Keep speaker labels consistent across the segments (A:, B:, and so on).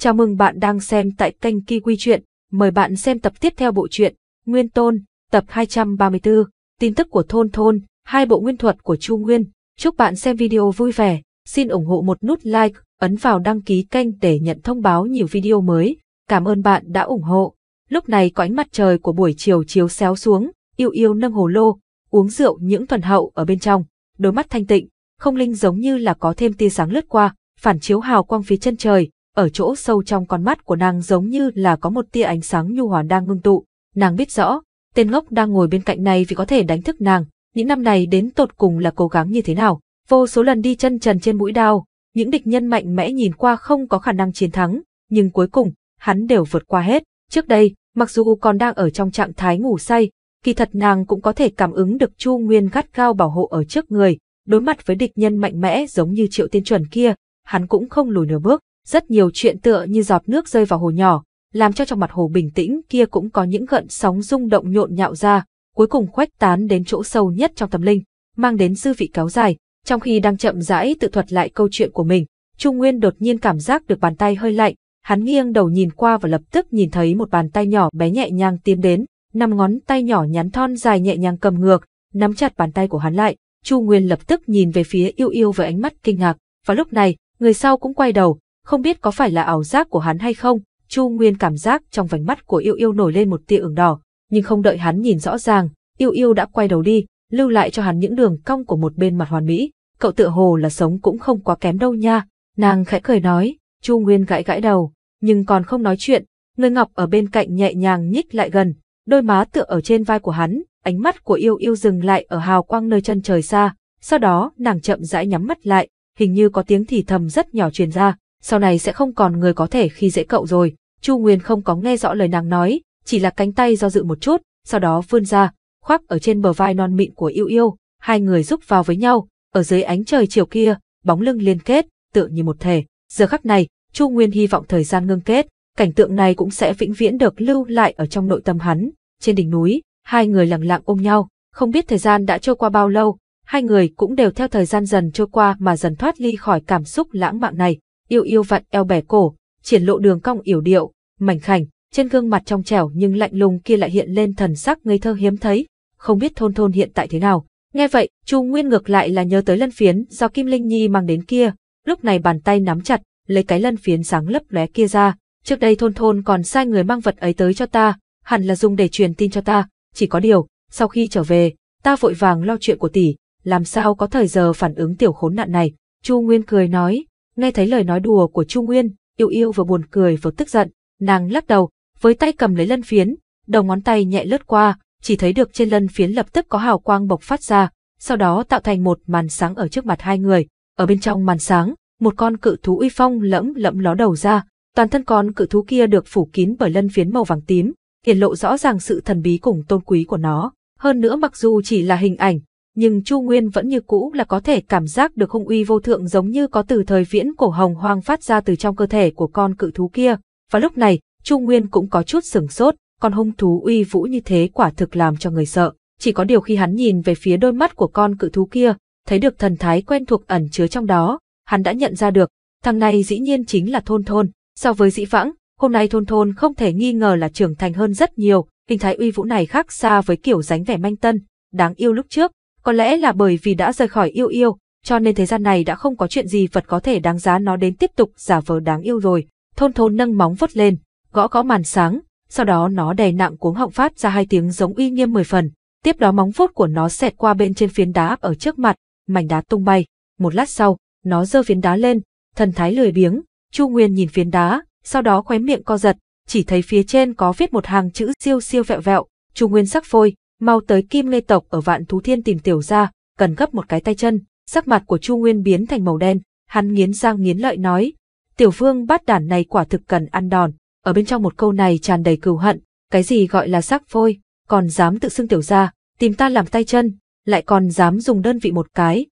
A: Chào mừng bạn đang xem tại kênh Kiwi Chuyện. Mời bạn xem tập tiếp theo bộ truyện Nguyên Tôn, tập 234, tin tức của thôn thôn, hai bộ nguyên thuật của Chu Nguyên. Chúc bạn xem video vui vẻ. Xin ủng hộ một nút like, ấn vào đăng ký kênh để nhận thông báo nhiều video mới. Cảm ơn bạn đã ủng hộ. Lúc này có ánh mặt trời của buổi chiều chiếu xéo xuống, yêu yêu nâng hồ lô, uống rượu những thuần hậu ở bên trong, đôi mắt thanh tịnh, không linh giống như là có thêm tia sáng lướt qua, phản chiếu hào quang phía chân trời, ở chỗ sâu trong con mắt của nàng giống như là có một tia ánh sáng nhu hòa đang ngưng tụ. Nàng biết rõ, tên ngốc đang ngồi bên cạnh này vì có thể đánh thức nàng, những năm này đến tột cùng là cố gắng như thế nào, vô số lần đi chân trần trên mũi đao, những địch nhân mạnh mẽ nhìn qua không có khả năng chiến thắng, nhưng cuối cùng, hắn đều vượt qua hết. Trước đây, mặc dù còn đang ở trong trạng thái ngủ say, kỳ thật nàng cũng có thể cảm ứng được Chu Nguyên gắt gao bảo hộ ở trước người, đối mặt với địch nhân mạnh mẽ giống như triệu tiên chuẩn kia, hắn cũng không lùi nửa bước, rất nhiều chuyện tựa như giọt nước rơi vào hồ nhỏ, làm cho trong mặt hồ bình tĩnh kia cũng có những gợn sóng rung động nhộn nhạo ra, cuối cùng khuếch tán đến chỗ sâu nhất trong tâm linh, mang đến dư vị kéo dài, trong khi đang chậm rãi tự thuật lại câu chuyện của mình, Trung Nguyên đột nhiên cảm giác được bàn tay hơi lạnh, hắn nghiêng đầu nhìn qua và lập tức nhìn thấy một bàn tay nhỏ bé nhẹ nhàng tiến đến, năm ngón tay nhỏ nhắn thon dài nhẹ nhàng cầm ngược, nắm chặt bàn tay của hắn lại, Chu Nguyên lập tức nhìn về phía Yêu Yêu với ánh mắt kinh ngạc, và lúc này, người sau cũng quay đầu, không biết có phải là ảo giác của hắn hay không, Chu Nguyên cảm giác trong vành mắt của yêu yêu nổi lên một tia ửng đỏ, nhưng không đợi hắn nhìn rõ ràng, yêu yêu đã quay đầu đi, lưu lại cho hắn những đường cong của một bên mặt hoàn mỹ. Cậu tựa hồ là sống cũng không quá kém đâu nha, nàng khẽ cười nói, Chu Nguyên gãi gãi đầu, nhưng còn không nói chuyện, người ngọc ở bên cạnh nhẹ nhàng nhích lại gần, đôi má tựa ở trên vai của hắn, ánh mắt của yêu yêu dừng lại ở hào quang nơi chân trời xa, sau đó nàng chậm rãi nhắm mắt lại, hình như có tiếng thì thầm rất nhỏ truyền ra, sau này sẽ không còn người có thể khi dễ cậu rồi. Chu Nguyên không có nghe rõ lời nàng nói, chỉ là cánh tay do dự một chút, sau đó vươn ra, khoác ở trên bờ vai non mịn của yêu yêu, hai người giúp vào với nhau, ở dưới ánh trời chiều kia, bóng lưng liên kết, tựa như một thể. Giờ khắc này, Chu Nguyên hy vọng thời gian ngưng kết, cảnh tượng này cũng sẽ vĩnh viễn được lưu lại ở trong nội tâm hắn. Trên đỉnh núi, hai người lặng lặng ôm nhau, không biết thời gian đã trôi qua bao lâu, hai người cũng đều theo thời gian dần trôi qua mà dần thoát ly khỏi cảm xúc lãng mạn này yêu yêu vặn eo bẻ cổ, triển lộ đường cong yểu điệu, mảnh khảnh, trên gương mặt trong trẻo nhưng lạnh lùng kia lại hiện lên thần sắc ngây thơ hiếm thấy, không biết thôn thôn hiện tại thế nào. Nghe vậy, Chu Nguyên ngược lại là nhớ tới lân phiến do Kim Linh Nhi mang đến kia, lúc này bàn tay nắm chặt, lấy cái lân phiến sáng lấp lóe kia ra, trước đây thôn thôn còn sai người mang vật ấy tới cho ta, hẳn là dùng để truyền tin cho ta, chỉ có điều, sau khi trở về, ta vội vàng lo chuyện của tỷ, làm sao có thời giờ phản ứng tiểu khốn nạn này, Chu Nguyên cười nói, Nghe thấy lời nói đùa của Trung Nguyên, yêu yêu vừa buồn cười vừa tức giận, nàng lắc đầu, với tay cầm lấy lân phiến, đầu ngón tay nhẹ lướt qua, chỉ thấy được trên lân phiến lập tức có hào quang bộc phát ra, sau đó tạo thành một màn sáng ở trước mặt hai người. Ở bên trong màn sáng, một con cự thú uy phong lẫm lẫm ló đầu ra, toàn thân con cự thú kia được phủ kín bởi lân phiến màu vàng tím, hiển lộ rõ ràng sự thần bí cùng tôn quý của nó. Hơn nữa mặc dù chỉ là hình ảnh, nhưng Chu Nguyên vẫn như cũ là có thể cảm giác được hung uy vô thượng giống như có từ thời viễn cổ hồng hoang phát ra từ trong cơ thể của con cự thú kia. Và lúc này, Chu Nguyên cũng có chút sửng sốt, con hung thú uy vũ như thế quả thực làm cho người sợ. Chỉ có điều khi hắn nhìn về phía đôi mắt của con cự thú kia, thấy được thần thái quen thuộc ẩn chứa trong đó, hắn đã nhận ra được, thằng này dĩ nhiên chính là thôn thôn. So với dĩ vãng, hôm nay thôn thôn không thể nghi ngờ là trưởng thành hơn rất nhiều, hình thái uy vũ này khác xa với kiểu dáng vẻ manh tân, đáng yêu lúc trước có lẽ là bởi vì đã rời khỏi yêu yêu, cho nên thế gian này đã không có chuyện gì vật có thể đáng giá nó đến tiếp tục giả vờ đáng yêu rồi. Thôn thôn nâng móng vốt lên, gõ gõ màn sáng, sau đó nó đè nặng cuống họng phát ra hai tiếng giống uy nghiêm mười phần. Tiếp đó móng vuốt của nó xẹt qua bên trên phiến đá ở trước mặt, mảnh đá tung bay. Một lát sau, nó giơ phiến đá lên, thần thái lười biếng, Chu Nguyên nhìn phiến đá, sau đó khóe miệng co giật, chỉ thấy phía trên có viết một hàng chữ siêu siêu vẹo vẹo, Chu Nguyên sắc phôi, mau tới kim Ngây tộc ở vạn thú thiên tìm tiểu ra, cần gấp một cái tay chân, sắc mặt của Chu Nguyên biến thành màu đen, hắn nghiến răng nghiến lợi nói, tiểu vương bát đản này quả thực cần ăn đòn, ở bên trong một câu này tràn đầy cừu hận, cái gì gọi là sắc phôi, còn dám tự xưng tiểu ra, tìm ta làm tay chân, lại còn dám dùng đơn vị một cái.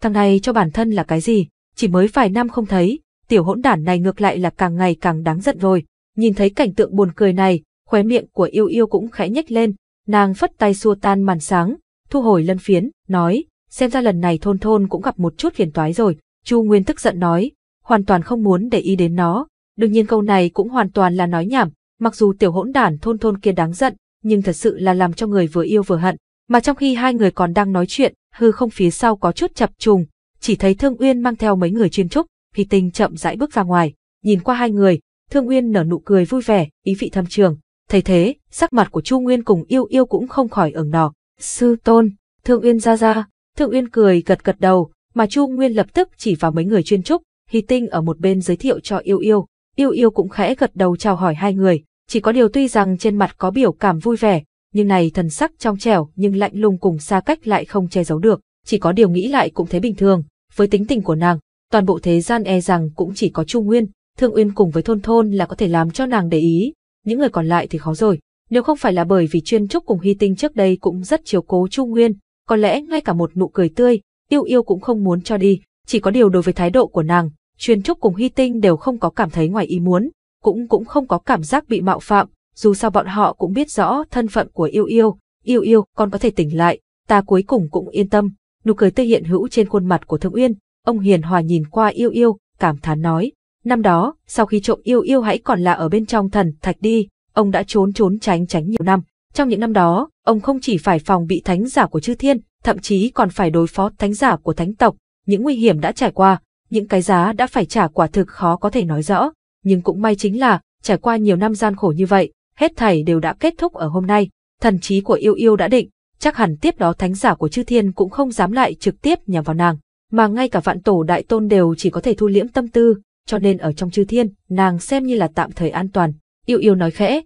A: Thằng này cho bản thân là cái gì, chỉ mới vài năm không thấy, tiểu hỗn đản này ngược lại là càng ngày càng đáng giận rồi, nhìn thấy cảnh tượng buồn cười này, khóe miệng của yêu yêu cũng khẽ nhếch lên, Nàng phất tay xua tan màn sáng, thu hồi lân phiến, nói, xem ra lần này thôn thôn cũng gặp một chút phiền toái rồi. Chu Nguyên tức giận nói, hoàn toàn không muốn để ý đến nó. Đương nhiên câu này cũng hoàn toàn là nói nhảm, mặc dù tiểu hỗn đản thôn thôn kia đáng giận, nhưng thật sự là làm cho người vừa yêu vừa hận. Mà trong khi hai người còn đang nói chuyện, hư không phía sau có chút chập trùng, chỉ thấy Thương Uyên mang theo mấy người chuyên trúc, Phi tình chậm rãi bước ra ngoài, nhìn qua hai người, Thương Uyên nở nụ cười vui vẻ, ý vị thâm trường, Thấy thế, sắc mặt của Chu Nguyên cùng yêu yêu cũng không khỏi ửng đỏ. Sư tôn, Thượng Uyên ra ra, Thượng Uyên cười gật gật đầu, mà Chu Nguyên lập tức chỉ vào mấy người chuyên trúc, Hy Tinh ở một bên giới thiệu cho yêu yêu. Yêu yêu cũng khẽ gật đầu chào hỏi hai người, chỉ có điều tuy rằng trên mặt có biểu cảm vui vẻ, nhưng này thần sắc trong trẻo nhưng lạnh lùng cùng xa cách lại không che giấu được, chỉ có điều nghĩ lại cũng thấy bình thường, với tính tình của nàng, toàn bộ thế gian e rằng cũng chỉ có Chu Nguyên, Thượng Uyên cùng với Thôn Thôn là có thể làm cho nàng để ý, những người còn lại thì khó rồi. Nếu không phải là bởi vì chuyên trúc cùng hy tinh trước đây cũng rất chiều cố Chu Nguyên, có lẽ ngay cả một nụ cười tươi, yêu yêu cũng không muốn cho đi, chỉ có điều đối với thái độ của nàng, chuyên trúc cùng hy tinh đều không có cảm thấy ngoài ý muốn, cũng cũng không có cảm giác bị mạo phạm, dù sao bọn họ cũng biết rõ thân phận của yêu yêu, yêu yêu con có thể tỉnh lại, ta cuối cùng cũng yên tâm, nụ cười tươi hiện hữu trên khuôn mặt của Thượng Uyên, ông hiền hòa nhìn qua yêu yêu, cảm thán nói, Năm đó, sau khi trộm yêu yêu hãy còn là ở bên trong thần thạch đi, ông đã trốn trốn tránh tránh nhiều năm. Trong những năm đó, ông không chỉ phải phòng bị thánh giả của chư thiên, thậm chí còn phải đối phó thánh giả của thánh tộc. Những nguy hiểm đã trải qua, những cái giá đã phải trả quả thực khó có thể nói rõ. Nhưng cũng may chính là, trải qua nhiều năm gian khổ như vậy, hết thảy đều đã kết thúc ở hôm nay. Thần trí của yêu yêu đã định, chắc hẳn tiếp đó thánh giả của chư thiên cũng không dám lại trực tiếp nhằm vào nàng, mà ngay cả vạn tổ đại tôn đều chỉ có thể thu liễm tâm tư, cho nên ở trong chư thiên, nàng xem như là tạm thời an toàn. Yêu yêu nói khẽ,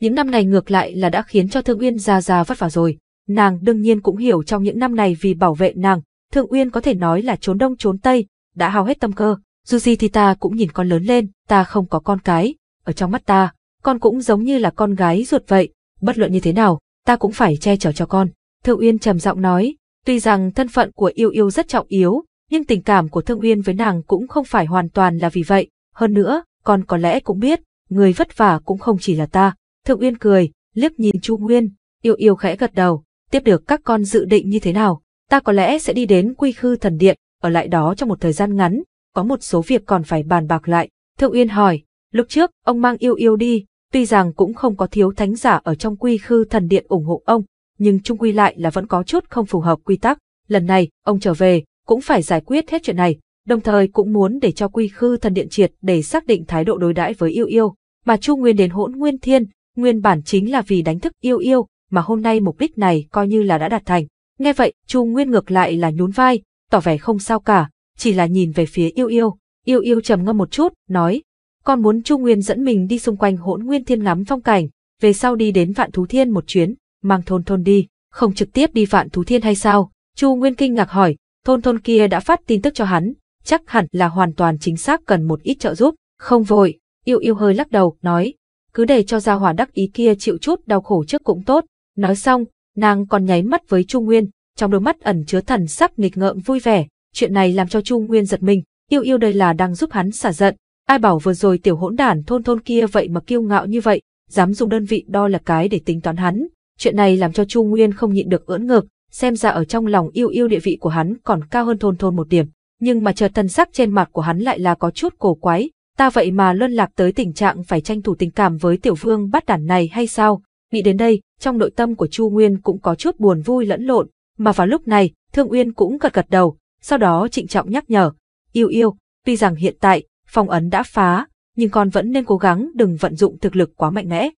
A: những năm này ngược lại là đã khiến cho Thương Uyên ra ra vất vả rồi. Nàng đương nhiên cũng hiểu trong những năm này vì bảo vệ nàng, Thương Uyên có thể nói là trốn đông trốn tây, đã hao hết tâm cơ. Dù gì thì ta cũng nhìn con lớn lên, ta không có con cái, ở trong mắt ta, con cũng giống như là con gái ruột vậy, bất luận như thế nào, ta cũng phải che chở cho con. Thương Uyên trầm giọng nói, tuy rằng thân phận của yêu yêu rất trọng yếu, nhưng tình cảm của Thương Uyên với nàng cũng không phải hoàn toàn là vì vậy, hơn nữa, con có lẽ cũng biết, người vất vả cũng không chỉ là ta. Thương Uyên cười, liếc nhìn Chu Nguyên, yêu yêu khẽ gật đầu, tiếp được các con dự định như thế nào, ta có lẽ sẽ đi đến quy khư thần điện, ở lại đó trong một thời gian ngắn, có một số việc còn phải bàn bạc lại. Thương Uyên hỏi, lúc trước ông mang yêu yêu đi, tuy rằng cũng không có thiếu thánh giả ở trong quy khư thần điện ủng hộ ông, nhưng chung quy lại là vẫn có chút không phù hợp quy tắc. Lần này, ông trở về, cũng phải giải quyết hết chuyện này, đồng thời cũng muốn để cho quy khư thần điện triệt để xác định thái độ đối đãi với yêu yêu, mà Chu Nguyên đến hỗn nguyên thiên, nguyên bản chính là vì đánh thức yêu yêu, mà hôm nay mục đích này coi như là đã đạt thành. Nghe vậy, Chu Nguyên ngược lại là nhún vai, tỏ vẻ không sao cả, chỉ là nhìn về phía yêu yêu, yêu yêu trầm ngâm một chút, nói, con muốn Chu Nguyên dẫn mình đi xung quanh hỗn nguyên thiên ngắm phong cảnh, về sau đi đến vạn thú thiên một chuyến, mang thôn thôn đi, không trực tiếp đi vạn thú thiên hay sao? Chu Nguyên kinh ngạc hỏi, thôn thôn kia đã phát tin tức cho hắn, chắc hẳn là hoàn toàn chính xác cần một ít trợ giúp, không vội, yêu yêu hơi lắc đầu, nói, cứ để cho gia hỏa đắc ý kia chịu chút đau khổ trước cũng tốt, nói xong, nàng còn nháy mắt với Chu Nguyên, trong đôi mắt ẩn chứa thần sắc nghịch ngợm vui vẻ, chuyện này làm cho Chu Nguyên giật mình, yêu yêu đây là đang giúp hắn xả giận, ai bảo vừa rồi tiểu hỗn đản thôn thôn kia vậy mà kiêu ngạo như vậy, dám dùng đơn vị đo là cái để tính toán hắn, chuyện này làm cho Chu Nguyên không nhịn được ưỡn ngực, xem ra ở trong lòng yêu yêu địa vị của hắn còn cao hơn thôn thôn một điểm. Nhưng mà chợt thân sắc trên mặt của hắn lại là có chút cổ quái, ta vậy mà luân lạc tới tình trạng phải tranh thủ tình cảm với tiểu vương bắt đản này hay sao? Nghĩ đến đây, trong nội tâm của Chu Nguyên cũng có chút buồn vui lẫn lộn, mà vào lúc này, Thương Uyên cũng gật gật đầu, sau đó trịnh trọng nhắc nhở, yêu yêu, tuy rằng hiện tại, phong ấn đã phá, nhưng con vẫn nên cố gắng đừng vận dụng thực lực quá mạnh mẽ.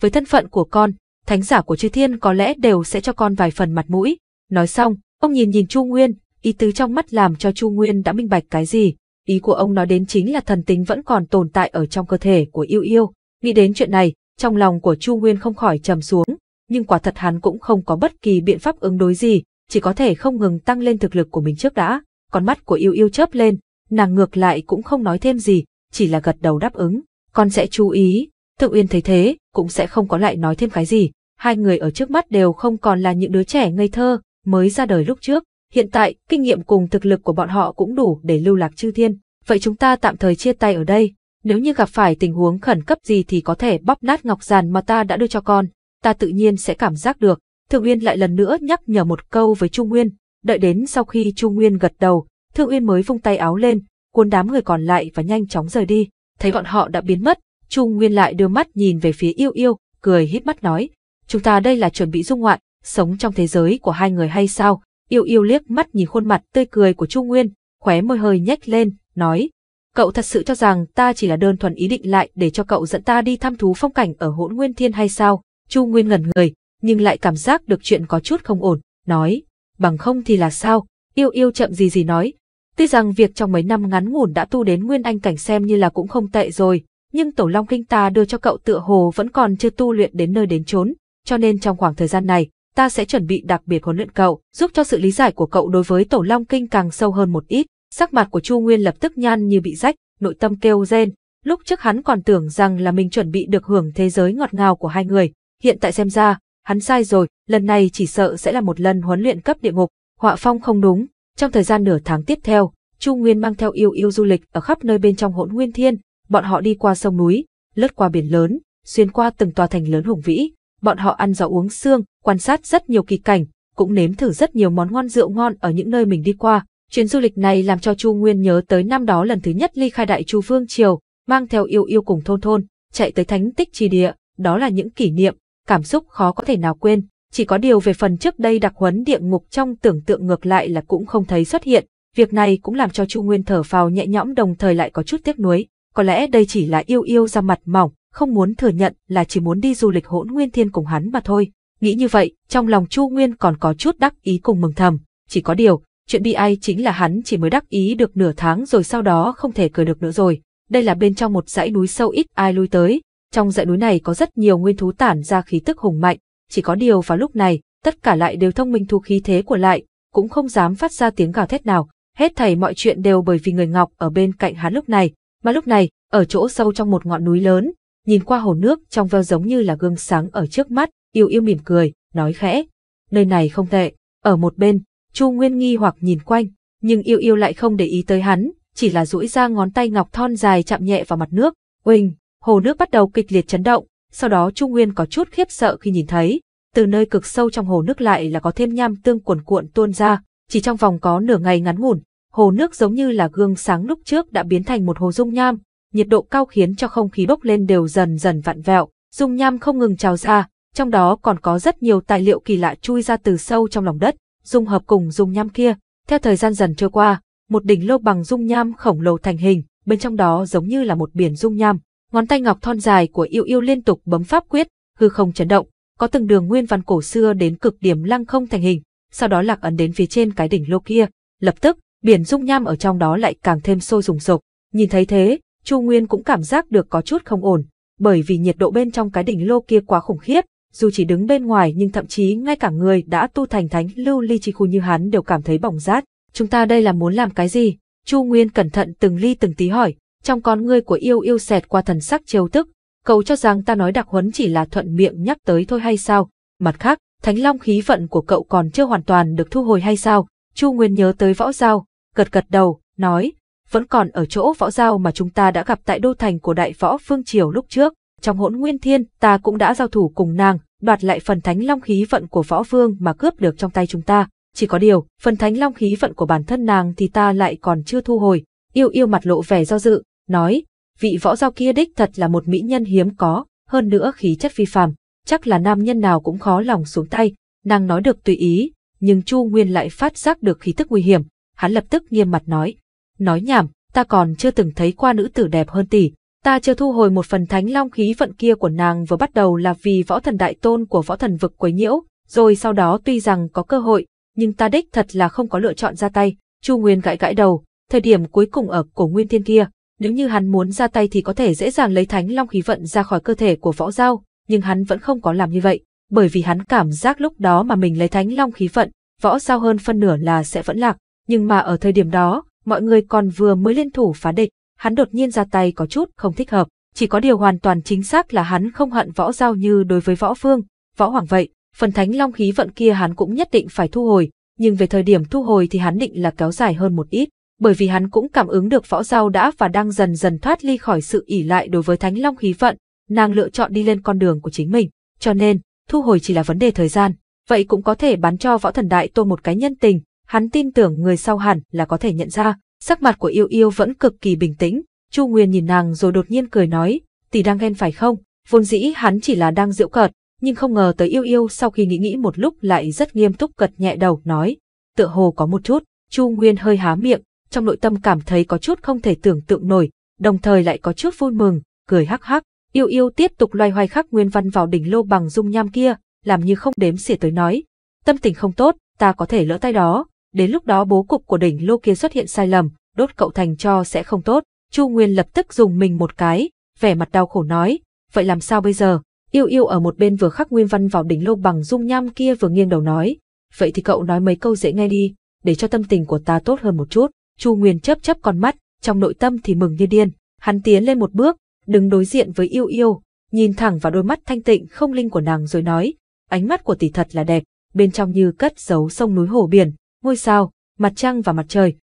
A: Với thân phận của con, thánh giả của chư thiên có lẽ đều sẽ cho con vài phần mặt mũi. Nói xong, ông nhìn nhìn Chu Nguyên, ý tứ trong mắt làm cho Chu Nguyên đã minh bạch cái gì. Ý của ông nói đến chính là thần tính vẫn còn tồn tại ở trong cơ thể của yêu yêu. Nghĩ đến chuyện này, trong lòng của Chu Nguyên không khỏi trầm xuống, nhưng quả thật hắn cũng không có bất kỳ biện pháp ứng đối gì, chỉ có thể không ngừng tăng lên thực lực của mình trước đã. Con mắt của yêu yêu chớp lên, nàng ngược lại cũng không nói thêm gì, chỉ là gật đầu đáp ứng. Con sẽ chú ý, Thượng Uyên thấy thế, cũng sẽ không có lại nói thêm cái gì, hai người ở trước mắt đều không còn là những đứa trẻ ngây thơ, mới ra đời lúc trước. Hiện tại, kinh nghiệm cùng thực lực của bọn họ cũng đủ để lưu lạc chư thiên. Vậy chúng ta tạm thời chia tay ở đây. Nếu như gặp phải tình huống khẩn cấp gì thì có thể bóp nát ngọc giàn mà ta đã đưa cho con. Ta tự nhiên sẽ cảm giác được. Thượng Uyên lại lần nữa nhắc nhở một câu với Trung Nguyên. Đợi đến sau khi Trung Nguyên gật đầu, Thượng Uyên mới vung tay áo lên, cuốn đám người còn lại và nhanh chóng rời đi. Thấy bọn họ đã biến mất, Trung Nguyên lại đưa mắt nhìn về phía yêu yêu, cười híp mắt nói, chúng ta đây là chuẩn bị dung ngoạn, sống trong thế giới của hai người hay sao? Yêu yêu liếc mắt nhìn khuôn mặt tươi cười của Chu Nguyên, khóe môi hơi nhếch lên, nói. Cậu thật sự cho rằng ta chỉ là đơn thuần ý định lại để cho cậu dẫn ta đi thăm thú phong cảnh ở hỗn nguyên thiên hay sao? Chu Nguyên ngẩn người, nhưng lại cảm giác được chuyện có chút không ổn, nói. Bằng không thì là sao? Yêu yêu chậm gì gì nói. Tuy rằng việc trong mấy năm ngắn ngủn đã tu đến nguyên anh cảnh xem như là cũng không tệ rồi, nhưng tổ long kinh ta đưa cho cậu tựa hồ vẫn còn chưa tu luyện đến nơi đến chốn, cho nên trong khoảng thời gian này, ta sẽ chuẩn bị đặc biệt huấn luyện cậu, giúp cho sự lý giải của cậu đối với Tổ Long Kinh càng sâu hơn một ít. Sắc mặt của Chu Nguyên lập tức nhăn như bị rách, nội tâm kêu rên, lúc trước hắn còn tưởng rằng là mình chuẩn bị được hưởng thế giới ngọt ngào của hai người, hiện tại xem ra, hắn sai rồi, lần này chỉ sợ sẽ là một lần huấn luyện cấp địa ngục, họa phong không đúng. Trong thời gian nửa tháng tiếp theo, Chu Nguyên mang theo yêu yêu du lịch ở khắp nơi bên trong hỗn nguyên thiên, bọn họ đi qua sông núi, lướt qua biển lớn, xuyên qua từng tòa thành lớn hùng vĩ, bọn họ ăn rau uống xương, quan sát rất nhiều kỳ cảnh, cũng nếm thử rất nhiều món ngon rượu ngon ở những nơi mình đi qua. Chuyến du lịch này làm cho Chu Nguyên nhớ tới năm đó lần thứ nhất ly khai đại Chu Vương Triều, mang theo yêu yêu cùng thôn thôn, chạy tới thánh tích trì địa, đó là những kỷ niệm, cảm xúc khó có thể nào quên. Chỉ có điều về phần trước đây đặc huấn địa ngục trong tưởng tượng ngược lại là cũng không thấy xuất hiện, việc này cũng làm cho Chu Nguyên thở phào nhẹ nhõm đồng thời lại có chút tiếc nuối, có lẽ đây chỉ là yêu yêu ra mặt mỏng, không muốn thừa nhận là chỉ muốn đi du lịch hỗn nguyên thiên cùng hắn mà thôi. Nghĩ như vậy, trong lòng Chu Nguyên còn có chút đắc ý cùng mừng thầm. Chỉ có điều, chuyện bi ai chính là hắn chỉ mới đắc ý được nửa tháng rồi sau đó không thể cười được nữa rồi. Đây là bên trong một dãy núi sâu ít ai lui tới. Trong dãy núi này có rất nhiều nguyên thú tản ra khí tức hùng mạnh. Chỉ có điều vào lúc này, tất cả lại đều thông minh thu khí thế của lại, cũng không dám phát ra tiếng gào thét nào. Hết thầy mọi chuyện đều bởi vì người Ngọc ở bên cạnh hắn lúc này. Mà lúc này, ở chỗ sâu trong một ngọn núi lớn, nhìn qua hồ nước trong veo giống như là gương sáng ở trước mắt, yêu yêu mỉm cười, nói khẽ. Nơi này không tệ, ở một bên, Chu Nguyên nghi hoặc nhìn quanh, nhưng yêu yêu lại không để ý tới hắn, chỉ là duỗi ra ngón tay ngọc thon dài chạm nhẹ vào mặt nước, huỳnh, hồ nước bắt đầu kịch liệt chấn động, sau đó Chu Nguyên có chút khiếp sợ khi nhìn thấy, từ nơi cực sâu trong hồ nước lại là có thêm nham tương cuồn cuộn tuôn ra, chỉ trong vòng có nửa ngày ngắn ngủn, hồ nước giống như là gương sáng lúc trước đã biến thành một hồ dung nham, nhiệt độ cao khiến cho không khí bốc lên đều dần dần vặn vẹo, dung nham không ngừng trào ra, trong đó còn có rất nhiều tài liệu kỳ lạ chui ra từ sâu trong lòng đất, dung hợp cùng dung nham kia. Theo thời gian dần trôi qua, một đỉnh lô bằng dung nham khổng lồ thành hình, bên trong đó giống như là một biển dung nham. Ngón tay ngọc thon dài của yêu yêu liên tục bấm pháp quyết, hư không chấn động, có từng đường nguyên văn cổ xưa đến cực điểm lăng không thành hình, sau đó lạc ấn đến phía trên cái đỉnh lô kia. Lập tức, biển dung nham ở trong đó lại càng thêm sôi rùng rục. Nhìn thấy thế, Chu Nguyên cũng cảm giác được có chút không ổn, bởi vì nhiệt độ bên trong cái đỉnh lô kia quá khủng khiếp, dù chỉ đứng bên ngoài nhưng thậm chí ngay cả người đã tu thành thánh lưu ly chi khu như hắn đều cảm thấy bỏng rát. Chúng ta đây là muốn làm cái gì? Chu Nguyên cẩn thận từng ly từng tí hỏi, trong con ngươi của yêu yêu xẹt qua thần sắc trêu tức, cậu cho rằng ta nói đặc huấn chỉ là thuận miệng nhắc tới thôi hay sao? Mặt khác, thánh long khí vận của cậu còn chưa hoàn toàn được thu hồi hay sao? Chu Nguyên nhớ tới võ giao, gật gật đầu, nói, vẫn còn ở chỗ võ giao mà chúng ta đã gặp tại đô thành của đại võ Phương Triều lúc trước. Trong hỗn nguyên thiên, ta cũng đã giao thủ cùng nàng, đoạt lại phần thánh long khí vận của võ vương mà cướp được trong tay chúng ta. Chỉ có điều, phần thánh long khí vận của bản thân nàng thì ta lại còn chưa thu hồi. Yêu yêu mặt lộ vẻ do dự, nói, vị võ giao kia đích thật là một mỹ nhân hiếm có, hơn nữa khí chất phi phàm, chắc là nam nhân nào cũng khó lòng xuống tay. Nàng nói được tùy ý, nhưng Chu Nguyên lại phát giác được khí tức nguy hiểm, hắn lập tức nghiêm mặt nói, nói nhảm, ta còn chưa từng thấy qua nữ tử đẹp hơn tỷ. Ta chưa thu hồi một phần thánh long khí vận kia của nàng vừa bắt đầu là vì võ thần đại tôn của võ thần vực quấy nhiễu, rồi sau đó tuy rằng có cơ hội, nhưng ta đích thật là không có lựa chọn ra tay. Chu Nguyên gãi gãi đầu, thời điểm cuối cùng ở cổ nguyên thiên kia, nếu như hắn muốn ra tay thì có thể dễ dàng lấy thánh long khí vận ra khỏi cơ thể của võ giao, nhưng hắn vẫn không có làm như vậy, bởi vì hắn cảm giác lúc đó mà mình lấy thánh long khí vận, võ giao hơn phân nửa là sẽ vẫn lạc, nhưng mà ở thời điểm đó, mọi người còn vừa mới liên thủ phá địch, hắn đột nhiên ra tay có chút không thích hợp. Chỉ có điều hoàn toàn chính xác là hắn không hận võ giao như đối với võ phương, võ hoàng vậy, phần thánh long khí vận kia hắn cũng nhất định phải thu hồi, nhưng về thời điểm thu hồi thì hắn định là kéo dài hơn một ít, bởi vì hắn cũng cảm ứng được võ giao đã và đang dần dần thoát ly khỏi sự ỉ lại đối với thánh long khí vận, nàng lựa chọn đi lên con đường của chính mình, cho nên, thu hồi chỉ là vấn đề thời gian, vậy cũng có thể bán cho võ thần đại tôn một cái nhân tình, hắn tin tưởng người sau hẳn là có thể nhận ra, sắc mặt của yêu yêu vẫn cực kỳ bình tĩnh, Chu Nguyên nhìn nàng rồi đột nhiên cười nói, tỷ đang ghen phải không, vốn dĩ hắn chỉ là đang giễu cợt, nhưng không ngờ tới yêu yêu sau khi nghĩ nghĩ một lúc lại rất nghiêm túc gật nhẹ đầu nói, tựa hồ có một chút, Chu Nguyên hơi há miệng, trong nội tâm cảm thấy có chút không thể tưởng tượng nổi, đồng thời lại có chút vui mừng, cười hắc hắc, yêu yêu tiếp tục loay hoay khắc nguyên văn vào đỉnh lô bằng dung nham kia, làm như không đếm xỉa tới nói, tâm tình không tốt, ta có thể lỡ tay đó, đến lúc đó bố cục của đỉnh lô kia xuất hiện sai lầm, đốt cậu thành cho sẽ không tốt. Chu Nguyên lập tức dùng mình một cái, vẻ mặt đau khổ nói, vậy làm sao bây giờ? Yêu yêu ở một bên vừa khắc nguyên văn vào đỉnh lô bằng dung nham kia vừa nghiêng đầu nói, vậy thì cậu nói mấy câu dễ nghe đi, để cho tâm tình của ta tốt hơn một chút. Chu Nguyên chấp chấp con mắt, trong nội tâm thì mừng như điên, hắn tiến lên một bước, đứng đối diện với yêu yêu, nhìn thẳng vào đôi mắt thanh tịnh không linh của nàng rồi nói, ánh mắt của tỷ thật là đẹp, bên trong như cất giấu sông núi hồ biển, ngôi sao, mặt trăng và mặt trời.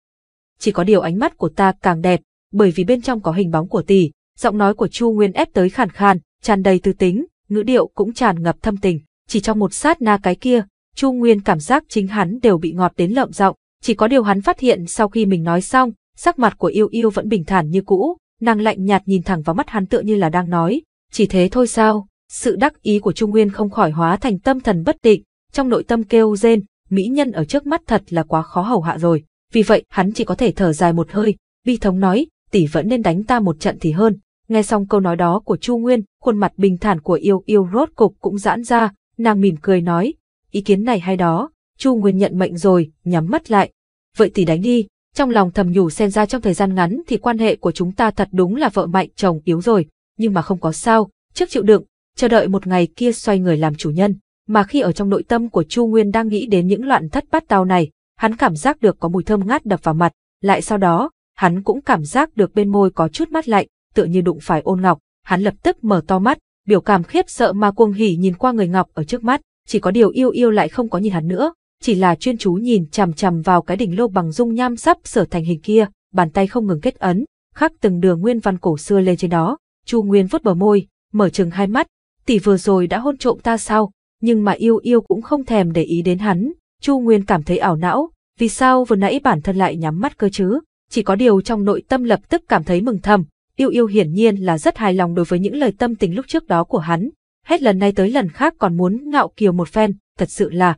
A: Chỉ có điều ánh mắt của ta càng đẹp, bởi vì bên trong có hình bóng của tỷ, giọng nói của Chu Nguyên ép tới khàn khàn, tràn đầy tư tính, ngữ điệu cũng tràn ngập thâm tình, chỉ trong một sát na cái kia, Chu Nguyên cảm giác chính hắn đều bị ngọt đến lợm giọng, chỉ có điều hắn phát hiện sau khi mình nói xong, sắc mặt của Yêu Yêu vẫn bình thản như cũ, nàng lạnh nhạt nhìn thẳng vào mắt hắn tựa như là đang nói, chỉ thế thôi sao? Sự đắc ý của Chu Nguyên không khỏi hóa thành tâm thần bất định, trong nội tâm kêu rên, mỹ nhân ở trước mắt thật là quá khó hầu hạ rồi. Vì vậy, hắn chỉ có thể thở dài một hơi, bi thống nói, tỷ vẫn nên đánh ta một trận thì hơn. Nghe xong câu nói đó của Chu Nguyên, khuôn mặt bình thản của yêu yêu rốt cục cũng giãn ra, nàng mỉm cười nói, ý kiến này hay đó, Chu Nguyên nhận mệnh rồi, nhắm mắt lại. Vậy tỷ đánh đi, trong lòng thầm nhủ xem ra trong thời gian ngắn thì quan hệ của chúng ta thật đúng là vợ mạnh chồng yếu rồi, nhưng mà không có sao, trước chịu đựng, chờ đợi một ngày kia xoay người làm chủ nhân mà khi ở trong nội tâm của Chu Nguyên đang nghĩ đến những loạn thất bát tao này, hắn cảm giác được có mùi thơm ngát đập vào mặt, lại sau đó, hắn cũng cảm giác được bên môi có chút mát lạnh, tựa như đụng phải ôn ngọc, hắn lập tức mở to mắt, biểu cảm khiếp sợ mà cuồng hỉ nhìn qua người ngọc ở trước mắt, chỉ có điều yêu yêu lại không có nhìn hắn nữa, chỉ là chuyên chú nhìn chằm chằm vào cái đỉnh lô bằng dung nham sắp sở thành hình kia, bàn tay không ngừng kết ấn, khắc từng đường nguyên văn cổ xưa lên trên đó, Chu Nguyên vuốt bờ môi, mở chừng hai mắt, tỷ vừa rồi đã hôn trộm ta sao? nhưng mà yêu yêu cũng không thèm để ý đến hắn. Chu Nguyên cảm thấy ảo não, vì sao vừa nãy bản thân lại nhắm mắt cơ chứ? Chỉ có điều trong nội tâm lập tức cảm thấy mừng thầm, yêu yêu hiển nhiên là rất hài lòng đối với những lời tâm tình lúc trước đó của hắn. Hết lần này tới lần khác còn muốn ngạo kiều một phen, thật sự là...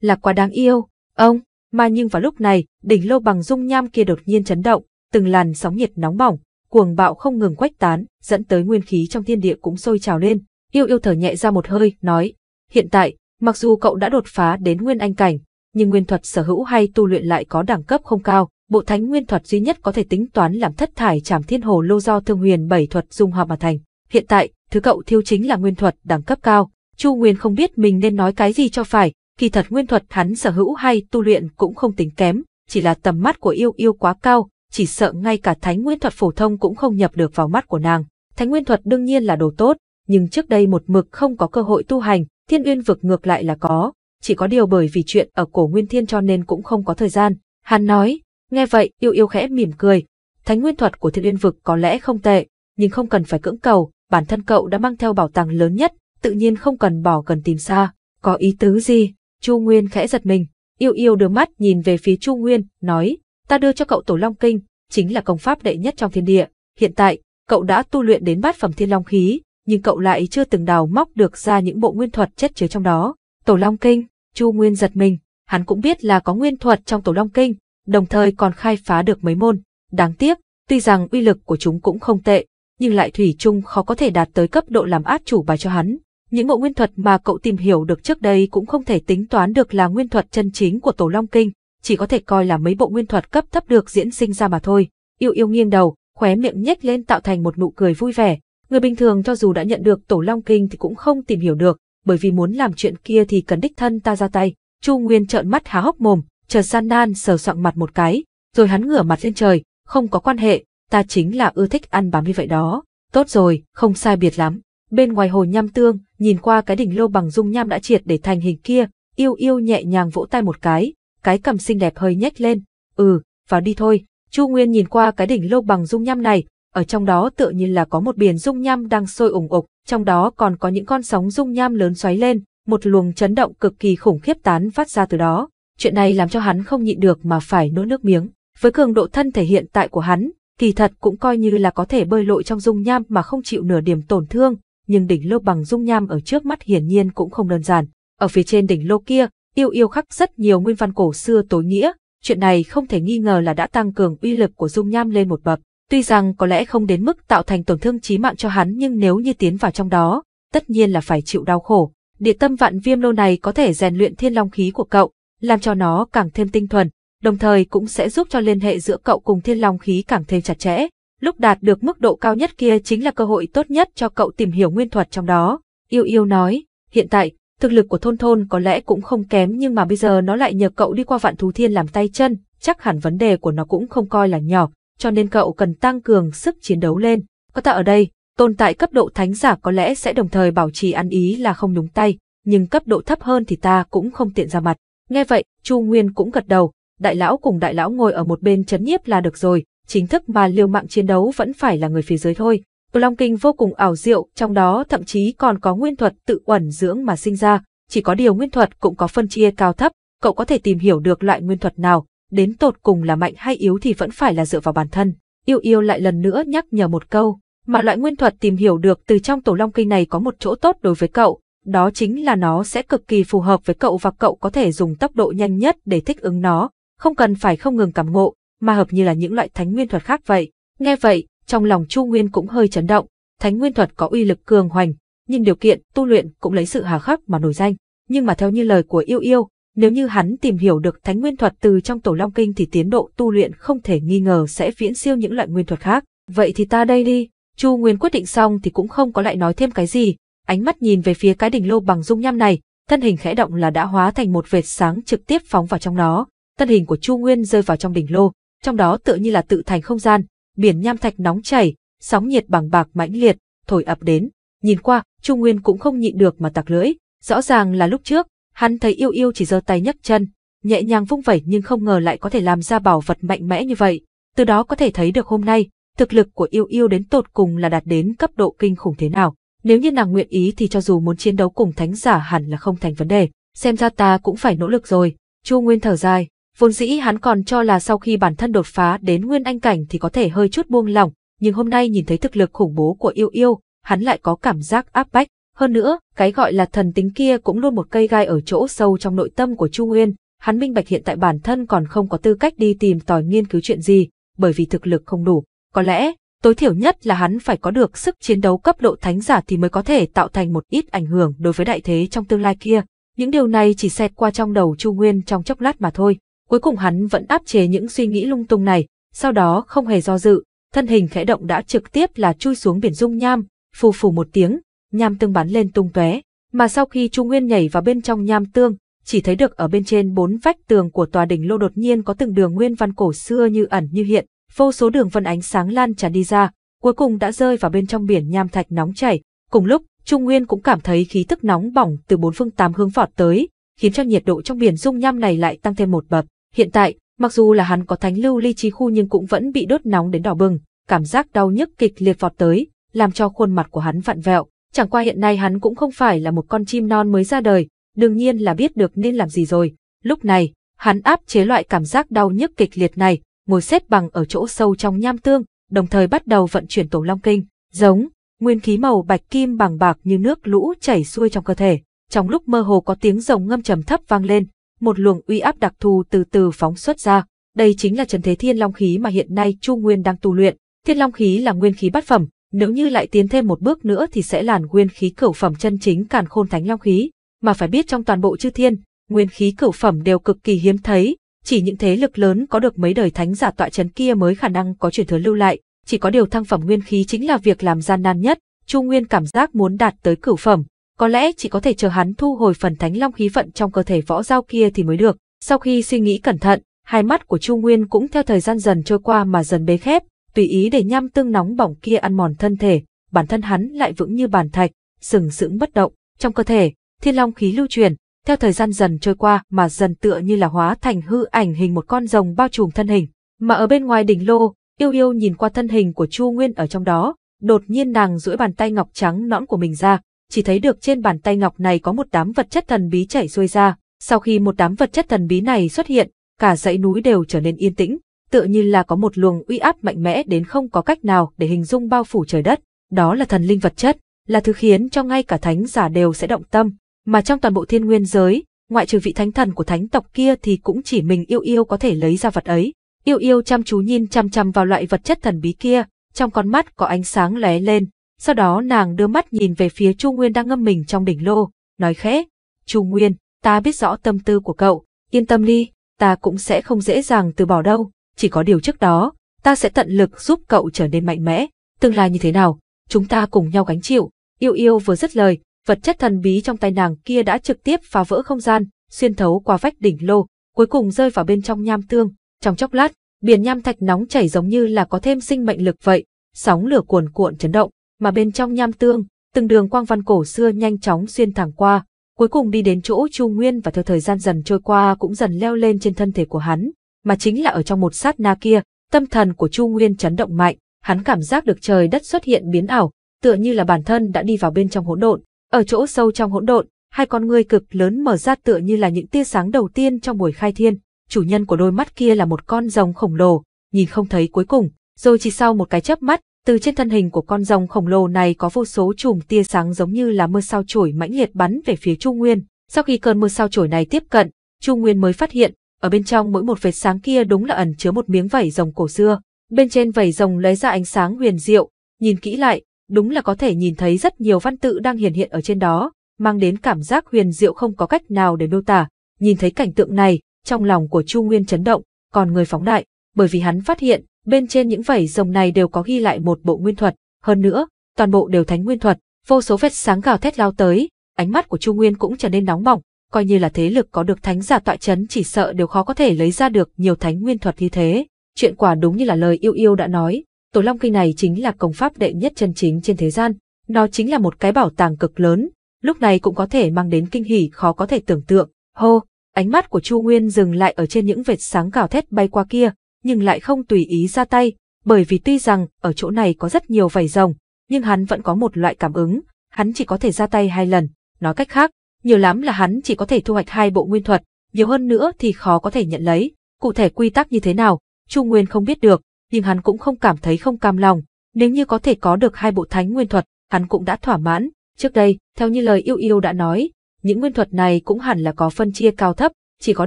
A: Là quá đáng yêu, ông, mà nhưng vào lúc này, đỉnh lô bằng dung nham kia đột nhiên chấn động, từng làn sóng nhiệt nóng bỏng, cuồng bạo không ngừng quách tán, dẫn tới nguyên khí trong thiên địa cũng sôi trào lên. Yêu yêu thở nhẹ ra một hơi, nói, Hiện tại, mặc dù cậu đã đột phá đến nguyên anh cảnh, nhưng nguyên thuật sở hữu hay tu luyện lại có đẳng cấp không cao, bộ thánh nguyên thuật duy nhất có thể tính toán làm thất thải trảm thiên hồ lô do thương huyền bảy thuật dung hòa mà thành. Hiện tại, thứ cậu thiêu chính là nguyên thuật đẳng cấp cao. Chu Nguyên không biết mình nên nói cái gì cho phải, kỳ thật nguyên thuật hắn sở hữu hay tu luyện cũng không tính kém, chỉ là tầm mắt của yêu yêu quá cao, chỉ sợ ngay cả thánh nguyên thuật phổ thông cũng không nhập được vào mắt của nàng. Thánh nguyên thuật đương nhiên là đồ tốt, nhưng trước đây một mực không có cơ hội tu hành, Thiên uyên vực ngược lại là có, chỉ có điều bởi vì chuyện ở cổ nguyên thiên cho nên cũng không có thời gian. Hắn nói, nghe vậy yêu yêu khẽ mỉm cười. Thánh nguyên thuật của thiên uyên vực có lẽ không tệ, nhưng không cần phải cưỡng cầu, bản thân cậu đã mang theo bảo tàng lớn nhất, tự nhiên không cần bỏ gần tìm xa. Có ý tứ gì? Chu Nguyên khẽ giật mình, yêu yêu đưa mắt nhìn về phía Chu Nguyên, nói, ta đưa cho cậu tổ long kinh, chính là công pháp đệ nhất trong thiên địa. Hiện tại, cậu đã tu luyện đến bát phẩm thiên long khí, nhưng cậu lại chưa từng đào móc được ra những bộ nguyên thuật chất chứa trong đó. Tổ Long Kinh, Chu Nguyên giật mình, hắn cũng biết là có nguyên thuật trong Tổ Long Kinh, đồng thời còn khai phá được mấy môn. Đáng tiếc, tuy rằng uy lực của chúng cũng không tệ, nhưng lại thủy chung khó có thể đạt tới cấp độ làm át chủ bài cho hắn. Những bộ nguyên thuật mà cậu tìm hiểu được trước đây cũng không thể tính toán được là nguyên thuật chân chính của Tổ Long Kinh, chỉ có thể coi là mấy bộ nguyên thuật cấp thấp được diễn sinh ra mà thôi. Yêu yêu nghiêng đầu, khóe miệng nhếch lên tạo thành một nụ cười vui vẻ, Người bình thường cho dù đã nhận được tổ long kinh thì cũng không tìm hiểu được, bởi vì muốn làm chuyện kia thì cần đích thân ta ra tay. Chu Nguyên trợn mắt há hốc mồm, chợt gian nan sờ soạng mặt một cái, rồi hắn ngửa mặt lên trời, không có quan hệ, ta chính là ưa thích ăn bám như vậy đó. Tốt rồi, không sai biệt lắm. Bên ngoài hồ nham tương, nhìn qua cái đỉnh lô bằng dung nham đã triệt để thành hình kia, yêu yêu nhẹ nhàng vỗ tay một cái, cái cầm xinh đẹp hơi nhếch lên. Ừ, vào đi thôi. Chu Nguyên nhìn qua cái đỉnh lô bằng dung nham này, ở trong đó tựa như là có một biển dung nham đang sôi ủng ục, trong đó còn có những con sóng dung nham lớn xoáy lên, một luồng chấn động cực kỳ khủng khiếp tán phát ra từ đó. Chuyện này làm cho hắn không nhịn được mà phải nỗ nước miếng. Với cường độ thân thể hiện tại của hắn, kỳ thật cũng coi như là có thể bơi lội trong dung nham mà không chịu nửa điểm tổn thương, nhưng đỉnh lô bằng dung nham ở trước mắt hiển nhiên cũng không đơn giản. Ở phía trên đỉnh lô kia, yêu yêu khắc rất nhiều nguyên văn cổ xưa tối nghĩa, chuyện này không thể nghi ngờ là đã tăng cường uy lực của dung nham lên một bậc. Tuy rằng có lẽ không đến mức tạo thành tổn thương chí mạng cho hắn nhưng nếu như tiến vào trong đó, tất nhiên là phải chịu đau khổ. Địa tâm vạn viêm lô này có thể rèn luyện thiên long khí của cậu, làm cho nó càng thêm tinh thuần, đồng thời cũng sẽ giúp cho liên hệ giữa cậu cùng thiên long khí càng thêm chặt chẽ. Lúc đạt được mức độ cao nhất kia chính là cơ hội tốt nhất cho cậu tìm hiểu nguyên thuật trong đó. Yêu yêu nói, hiện tại, thực lực của thôn thôn có lẽ cũng không kém nhưng mà bây giờ nó lại nhờ cậu đi qua vạn thú thiên làm tay chân, chắc hẳn vấn đề của nó cũng không coi là nhỏ cho nên cậu cần tăng cường sức chiến đấu lên. Có ta ở đây, tồn tại cấp độ thánh giả có lẽ sẽ đồng thời bảo trì ăn ý là không nhúng tay, nhưng cấp độ thấp hơn thì ta cũng không tiện ra mặt. Nghe vậy, Chu Nguyên cũng gật đầu, đại lão cùng đại lão ngồi ở một bên chấn nhiếp là được rồi, chính thức mà liều mạng chiến đấu vẫn phải là người phía dưới thôi. Long Kinh vô cùng ảo diệu, trong đó thậm chí còn có nguyên thuật tự ẩn dưỡng mà sinh ra, chỉ có điều nguyên thuật cũng có phân chia cao thấp, cậu có thể tìm hiểu được loại nguyên thuật nào, đến tột cùng là mạnh hay yếu thì vẫn phải là dựa vào bản thân. Yêu yêu lại lần nữa nhắc nhở một câu, mà loại nguyên thuật tìm hiểu được từ trong tổ long kinh này có một chỗ tốt đối với cậu, đó chính là nó sẽ cực kỳ phù hợp với cậu và cậu có thể dùng tốc độ nhanh nhất để thích ứng nó, không cần phải không ngừng cảm ngộ, mà hợp như là những loại thánh nguyên thuật khác vậy. Nghe vậy, trong lòng Chu Nguyên cũng hơi chấn động, thánh nguyên thuật có uy lực cường hoành, nhưng điều kiện tu luyện cũng lấy sự hà khắc mà nổi danh. Nhưng mà theo như lời của yêu yêu, nếu như hắn tìm hiểu được thánh nguyên thuật từ trong tổ long kinh thì tiến độ tu luyện không thể nghi ngờ sẽ viễn siêu những loại nguyên thuật khác. Vậy thì ta đây đi. Chu Nguyên quyết định xong thì cũng không có lại nói thêm cái gì, ánh mắt nhìn về phía cái đỉnh lô bằng dung nham này, thân hình khẽ động là đã hóa thành một vệt sáng trực tiếp phóng vào trong nó. Thân hình của Chu Nguyên rơi vào trong đỉnh lô, trong đó tựa như là tự thành không gian, biển nham thạch nóng chảy, sóng nhiệt bằng bạc mãnh liệt, thổi ập đến. Nhìn qua, Chu Nguyên cũng không nhịn được mà tặc lưỡi, rõ ràng là lúc trước, Hắn thấy yêu yêu chỉ giơ tay nhấc chân, nhẹ nhàng vung vẩy nhưng không ngờ lại có thể làm ra bảo vật mạnh mẽ như vậy. Từ đó có thể thấy được hôm nay, thực lực của yêu yêu đến tột cùng là đạt đến cấp độ kinh khủng thế nào. Nếu như nàng nguyện ý thì cho dù muốn chiến đấu cùng thánh giả hẳn là không thành vấn đề, xem ra ta cũng phải nỗ lực rồi. Chu Nguyên thở dài, vốn dĩ hắn còn cho là sau khi bản thân đột phá đến nguyên anh cảnh thì có thể hơi chút buông lỏng, nhưng hôm nay nhìn thấy thực lực khủng bố của yêu yêu, hắn lại có cảm giác áp bách. Hơn nữa, cái gọi là thần tính kia cũng luôn một cây gai ở chỗ sâu trong nội tâm của Chu Nguyên, hắn minh bạch hiện tại bản thân còn không có tư cách đi tìm tòi nghiên cứu chuyện gì, bởi vì thực lực không đủ. Có lẽ, tối thiểu nhất là hắn phải có được sức chiến đấu cấp độ thánh giả thì mới có thể tạo thành một ít ảnh hưởng đối với đại thế trong tương lai kia. Những điều này chỉ xẹt qua trong đầu Chu Nguyên trong chốc lát mà thôi. Cuối cùng hắn vẫn áp chế những suy nghĩ lung tung này, sau đó không hề do dự, thân hình khẽ động đã trực tiếp là chui xuống biển dung nham, phù phù một tiếng, nham tương bắn lên tung tóe. Mà sau khi Chu Nguyên nhảy vào bên trong nham tương, chỉ thấy được ở bên trên bốn vách tường của tòa đỉnh lô đột nhiên có từng đường nguyên văn cổ xưa như ẩn như hiện, vô số đường vân ánh sáng lan tràn đi ra, cuối cùng đã rơi vào bên trong biển nham thạch nóng chảy. Cùng lúc, Trung Nguyên cũng cảm thấy khí tức nóng bỏng từ bốn phương tám hướng vọt tới, khiến cho nhiệt độ trong biển dung nham này lại tăng thêm một bậc. Hiện tại, mặc dù là hắn có thánh lưu ly trí khu nhưng cũng vẫn bị đốt nóng đến đỏ bừng, cảm giác đau nhức kịch liệt vọt tới, làm cho khuôn mặt của hắn vặn vẹo, Chẳng qua hiện nay hắn cũng không phải là một con chim non mới ra đời, đương nhiên là biết được nên làm gì rồi. Lúc này, hắn áp chế loại cảm giác đau nhức kịch liệt này, ngồi xếp bằng ở chỗ sâu trong nham tương, đồng thời bắt đầu vận chuyển tổ long kinh, giống, nguyên khí màu bạch kim bằng bạc như nước lũ chảy xuôi trong cơ thể. Trong lúc mơ hồ có tiếng rồng ngâm trầm thấp vang lên, một luồng uy áp đặc thù từ từ phóng xuất ra. Đây chính là trần thế thiên long khí mà hiện nay Chu Nguyên đang tu luyện. Thiên long khí là nguyên khí bát phẩm, nếu như lại tiến thêm một bước nữa thì sẽ làn nguyên khí cửu phẩm chân chính càn khôn thánh long khí, mà phải biết trong toàn bộ chư thiên, nguyên khí cửu phẩm đều cực kỳ hiếm thấy, chỉ những thế lực lớn có được mấy đời thánh giả tọa chấn kia mới khả năng có truyền thừa lưu lại, chỉ có điều thăng phẩm nguyên khí chính là việc làm gian nan nhất, Chu Nguyên cảm giác muốn đạt tới cửu phẩm, có lẽ chỉ có thể chờ hắn thu hồi phần thánh long khí vận trong cơ thể võ giao kia thì mới được. Sau khi suy nghĩ cẩn thận, hai mắt của Chu Nguyên cũng theo thời gian dần trôi qua mà dần bế khép, tùy ý để nham tương nóng bỏng kia ăn mòn thân thể, bản thân hắn lại vững như bàn thạch, sừng sững bất động, trong cơ thể, thiên long khí lưu chuyển, theo thời gian dần trôi qua mà dần tựa như là hóa thành hư ảnh hình một con rồng bao trùm thân hình. Mà ở bên ngoài đỉnh lô, yêu yêu nhìn qua thân hình của Chu Nguyên ở trong đó, đột nhiên nàng duỗi bàn tay ngọc trắng nõn của mình ra, chỉ thấy được trên bàn tay ngọc này có một đám vật chất thần bí chảy xuôi ra. Sau khi một đám vật chất thần bí này xuất hiện, cả dãy núi đều trở nên yên tĩnh, tựa như là có một luồng uy áp mạnh mẽ đến không có cách nào để hình dung bao phủ trời đất. Đó là thần linh vật chất, là thứ khiến cho ngay cả thánh giả đều sẽ động tâm, mà trong toàn bộ thiên nguyên giới, ngoại trừ vị thánh thần của thánh tộc kia thì cũng chỉ mình yêu yêu có thể lấy ra vật ấy. Yêu yêu chăm chú nhìn chăm chăm vào loại vật chất thần bí kia, trong con mắt có ánh sáng lóe lên, sau đó nàng đưa mắt nhìn về phía Chu Nguyên đang ngâm mình trong đỉnh lô, nói khẽ, Chu Nguyên, ta biết rõ tâm tư của cậu, yên tâm đi, ta cũng sẽ không dễ dàng từ bỏ đâu chỉ có điều trước đó, ta sẽ tận lực giúp cậu trở nên mạnh mẽ, tương lai như thế nào, chúng ta cùng nhau gánh chịu. Yêu yêu vừa dứt lời, vật chất thần bí trong tay nàng kia đã trực tiếp phá vỡ không gian, xuyên thấu qua vách đỉnh lô, cuối cùng rơi vào bên trong nham tương. Trong chốc lát, biển nham thạch nóng chảy giống như là có thêm sinh mệnh lực vậy, sóng lửa cuồn cuộn chấn động, mà bên trong nham tương, từng đường quang văn cổ xưa nhanh chóng xuyên thẳng qua, cuối cùng đi đến chỗ Chu Nguyên và theo thời gian dần trôi qua cũng dần leo lên trên thân thể của hắn, mà chính là ở trong một sát na kia, tâm thần của Chu Nguyên chấn động mạnh, hắn cảm giác được trời đất xuất hiện biến ảo, tựa như là bản thân đã đi vào bên trong hỗn độn, ở chỗ sâu trong hỗn độn, hai con ngươi cực lớn mở ra tựa như là những tia sáng đầu tiên trong buổi khai thiên, chủ nhân của đôi mắt kia là một con rồng khổng lồ, nhìn không thấy cuối cùng, rồi chỉ sau một cái chớp mắt, từ trên thân hình của con rồng khổng lồ này có vô số chùm tia sáng giống như là mưa sao chổi mãnh liệt bắn về phía Chu Nguyên. Sau khi cơn mưa sao chổi này tiếp cận, Chu Nguyên mới phát hiện, ở bên trong mỗi một vệt sáng kia đúng là ẩn chứa một miếng vảy rồng cổ xưa. Bên trên vảy rồng lấy ra ánh sáng huyền diệu, nhìn kỹ lại, đúng là có thể nhìn thấy rất nhiều văn tự đang hiện hiện ở trên đó, mang đến cảm giác huyền diệu không có cách nào để miêu tả. Nhìn thấy cảnh tượng này, trong lòng của Chu Nguyên chấn động, còn người phóng đại, bởi vì hắn phát hiện, bên trên những vảy rồng này đều có ghi lại một bộ nguyên thuật, hơn nữa, toàn bộ đều thánh nguyên thuật, vô số vết sáng gào thét lao tới, ánh mắt của Chu Nguyên cũng trở nên nóng bỏng, coi như là thế lực có được thánh giả tọa chấn chỉ sợ đều khó có thể lấy ra được nhiều thánh nguyên thuật như thế. Chuyện quả đúng như là lời yêu yêu đã nói, tổ long kinh này chính là công pháp đệ nhất chân chính trên thế gian, nó chính là một cái bảo tàng cực lớn, lúc này cũng có thể mang đến kinh hỉ khó có thể tưởng tượng. Hô, ánh mắt của Chu Nguyên dừng lại ở trên những vệt sáng gào thét bay qua kia, nhưng lại không tùy ý ra tay, bởi vì tuy rằng ở chỗ này có rất nhiều vảy rồng, nhưng hắn vẫn có một loại cảm ứng, hắn chỉ có thể ra tay hai lần, nói cách khác, nhiều lắm là hắn chỉ có thể thu hoạch hai bộ nguyên thuật, nhiều hơn nữa thì khó có thể nhận lấy. Cụ thể quy tắc như thế nào, Chu Nguyên không biết được, nhưng hắn cũng không cảm thấy không cam lòng, nếu như có thể có được hai bộ thánh nguyên thuật, hắn cũng đã thỏa mãn. Trước đây, theo như lời yêu yêu đã nói, những nguyên thuật này cũng hẳn là có phân chia cao thấp, chỉ có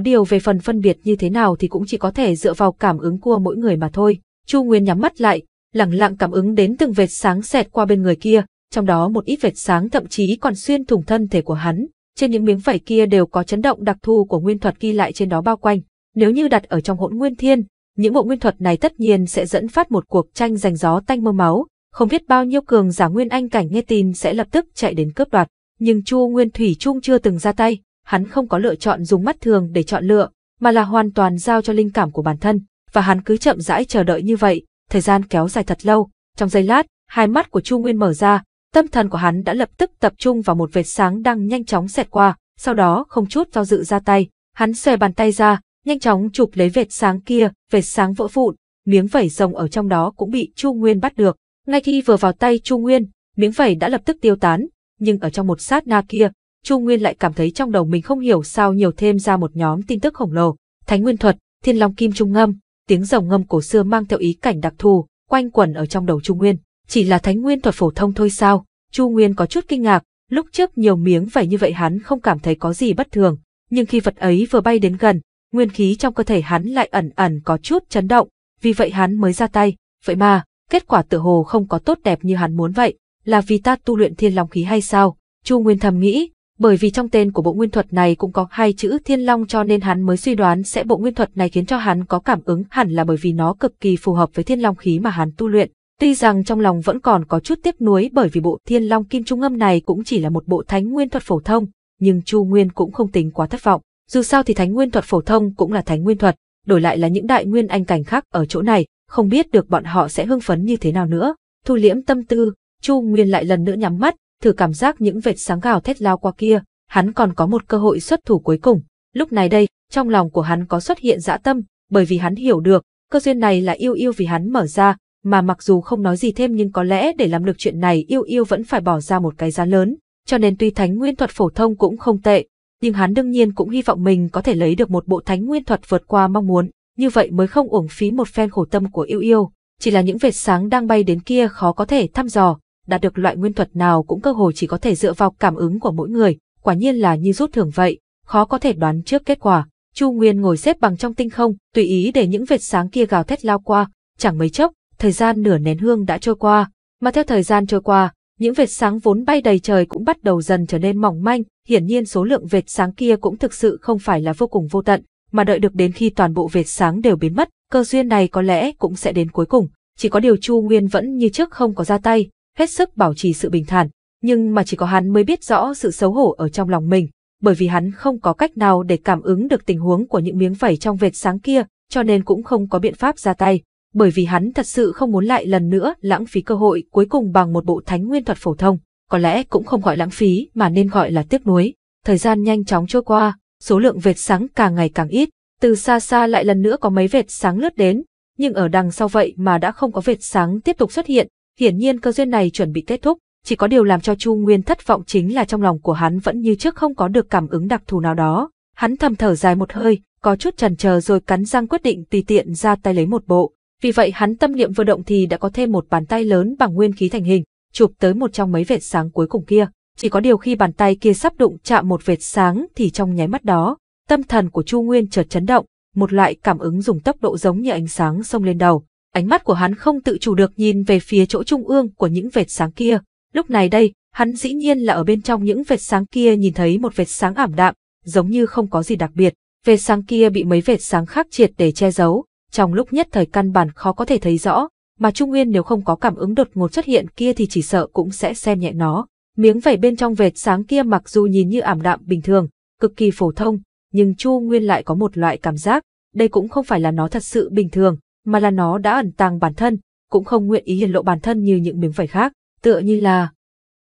A: điều về phần phân biệt như thế nào thì cũng chỉ có thể dựa vào cảm ứng của mỗi người mà thôi. Chu Nguyên nhắm mắt lại, lặng lặng cảm ứng đến từng vệt sáng xẹt qua bên người kia, trong đó một ít vệt sáng thậm chí còn xuyên thủng thân thể của hắn, trên những miếng vảy kia đều có chấn động đặc thù của nguyên thuật ghi lại trên đó bao quanh. Nếu như đặt ở trong hỗn nguyên thiên, những bộ nguyên thuật này tất nhiên sẽ dẫn phát một cuộc tranh giành gió tanh mưa máu, không biết bao nhiêu cường giả nguyên anh cảnh nghe tin sẽ lập tức chạy đến cướp đoạt, nhưng Chu Nguyên Thủy Trung chưa từng ra tay, hắn không có lựa chọn dùng mắt thường để chọn lựa, mà là hoàn toàn giao cho linh cảm của bản thân, và hắn cứ chậm rãi chờ đợi như vậy, thời gian kéo dài thật lâu, trong giây lát, hai mắt của Chu Nguyên mở ra, Tâm thần của hắn đã lập tức tập trung vào một vệt sáng đang nhanh chóng xẹt qua, sau đó không chút do dự ra tay, hắn xòe bàn tay ra, nhanh chóng chụp lấy vệt sáng kia, vệt sáng vỡ vụn, miếng vẩy rồng ở trong đó cũng bị Chu Nguyên bắt được. Ngay khi vừa vào tay Chu Nguyên, miếng vẩy đã lập tức tiêu tán, nhưng ở trong một sát na kia, Chu Nguyên lại cảm thấy trong đầu mình không hiểu sao nhiều thêm ra một nhóm tin tức khổng lồ. Thánh Nguyên Thuật, Thiên Long Kim Trung Ngâm, tiếng rồng ngâm cổ xưa mang theo ý cảnh đặc thù, quanh quẩn ở trong đầu Chu Nguyên. Chỉ là thánh nguyên thuật phổ thông thôi sao? Chu Nguyên có chút kinh ngạc, lúc trước nhiều miếng vảy như vậy hắn không cảm thấy có gì bất thường, nhưng khi vật ấy vừa bay đến gần, nguyên khí trong cơ thể hắn lại ẩn ẩn có chút chấn động, vì vậy hắn mới ra tay, vậy mà, kết quả tự hồ không có tốt đẹp như hắn muốn vậy, là vì ta tu luyện thiên long khí hay sao? Chu Nguyên thầm nghĩ, bởi vì trong tên của bộ nguyên thuật này cũng có hai chữ thiên long cho nên hắn mới suy đoán sẽ bộ nguyên thuật này khiến cho hắn có cảm ứng hẳn là bởi vì nó cực kỳ phù hợp với thiên long khí mà hắn tu luyện. Tuy rằng trong lòng vẫn còn có chút tiếc nuối bởi vì bộ thiên long kim trung âm này cũng chỉ là một bộ thánh nguyên thuật phổ thông, nhưng Chu Nguyên cũng không tính quá thất vọng. Dù sao thì thánh nguyên thuật phổ thông cũng là thánh nguyên thuật, đổi lại là những đại nguyên anh cảnh khác ở chỗ này, không biết được bọn họ sẽ hưng phấn như thế nào nữa. Thu liễm tâm tư, Chu Nguyên lại lần nữa nhắm mắt, thử cảm giác những vệt sáng gào thét lao qua kia, hắn còn có một cơ hội xuất thủ cuối cùng. Lúc này đây, trong lòng của hắn có xuất hiện dã tâm, bởi vì hắn hiểu được, cơ duyên này là yêu yêu vì hắn mở ra, mà mặc dù không nói gì thêm nhưng có lẽ để làm được chuyện này yêu yêu vẫn phải bỏ ra một cái giá lớn, cho nên tuy thánh nguyên thuật phổ thông cũng không tệ, nhưng hắn đương nhiên cũng hy vọng mình có thể lấy được một bộ thánh nguyên thuật vượt qua mong muốn, như vậy mới không uổng phí một phen khổ tâm của yêu yêu, chỉ là những vệt sáng đang bay đến kia khó có thể thăm dò, đạt được loại nguyên thuật nào cũng cơ hội chỉ có thể dựa vào cảm ứng của mỗi người, quả nhiên là như rút thường vậy, khó có thể đoán trước kết quả. Chu Nguyên ngồi xếp bằng trong tinh không, tùy ý để những vệt sáng kia gào thét lao qua, chẳng mấy chốc, thời gian nửa nén hương đã trôi qua, mà theo thời gian trôi qua, những vệt sáng vốn bay đầy trời cũng bắt đầu dần trở nên mỏng manh, hiển nhiên số lượng vệt sáng kia cũng thực sự không phải là vô cùng vô tận, mà đợi được đến khi toàn bộ vệt sáng đều biến mất, cơ duyên này có lẽ cũng sẽ đến cuối cùng, chỉ có điều Chu Nguyên vẫn như trước không có ra tay, hết sức bảo trì sự bình thản, nhưng mà chỉ có hắn mới biết rõ sự xấu hổ ở trong lòng mình, bởi vì hắn không có cách nào để cảm ứng được tình huống của những miếng vảy trong vệt sáng kia, cho nên cũng không có biện pháp ra tay bởi vì hắn thật sự không muốn lại lần nữa lãng phí cơ hội cuối cùng bằng một bộ thánh nguyên thuật phổ thông, có lẽ cũng không gọi lãng phí mà nên gọi là tiếc nuối. Thời gian nhanh chóng trôi qua, số lượng vệt sáng càng ngày càng ít, từ xa xa lại lần nữa có mấy vệt sáng lướt đến, nhưng ở đằng sau vậy mà đã không có vệt sáng tiếp tục xuất hiện, hiển nhiên cơ duyên này chuẩn bị kết thúc, chỉ có điều làm cho Chu Nguyên thất vọng chính là trong lòng của hắn vẫn như trước không có được cảm ứng đặc thù nào đó. Hắn thầm thở dài một hơi, có chút chần chờ rồi cắn răng quyết định tùy tiện ra tay lấy một bộ, vì vậy hắn tâm niệm vừa động thì đã có thêm một bàn tay lớn bằng nguyên khí thành hình, chụp tới một trong mấy vệt sáng cuối cùng kia. Chỉ có điều khi bàn tay kia sắp đụng chạm một vệt sáng thì trong nháy mắt đó, tâm thần của Chu Nguyên chợt chấn động, một loại cảm ứng dùng tốc độ giống như ánh sáng xông lên đầu. Ánh mắt của hắn không tự chủ được nhìn về phía chỗ trung ương của những vệt sáng kia. Lúc này đây, hắn dĩ nhiên là ở bên trong những vệt sáng kia nhìn thấy một vệt sáng ảm đạm, giống như không có gì đặc biệt. Vệt sáng kia bị mấy vệt sáng khác triệt để che giấu, trong lúc nhất thời căn bản khó có thể thấy rõ, mà Trung Nguyên nếu không có cảm ứng đột ngột xuất hiện kia thì chỉ sợ cũng sẽ xem nhẹ nó. Miếng vảy bên trong vệt sáng kia mặc dù nhìn như ảm đạm bình thường, cực kỳ phổ thông, nhưng Chu Nguyên lại có một loại cảm giác, đây cũng không phải là nó thật sự bình thường, mà là nó đã ẩn tàng bản thân, cũng không nguyện ý hiện lộ bản thân như những miếng vảy khác, tựa như là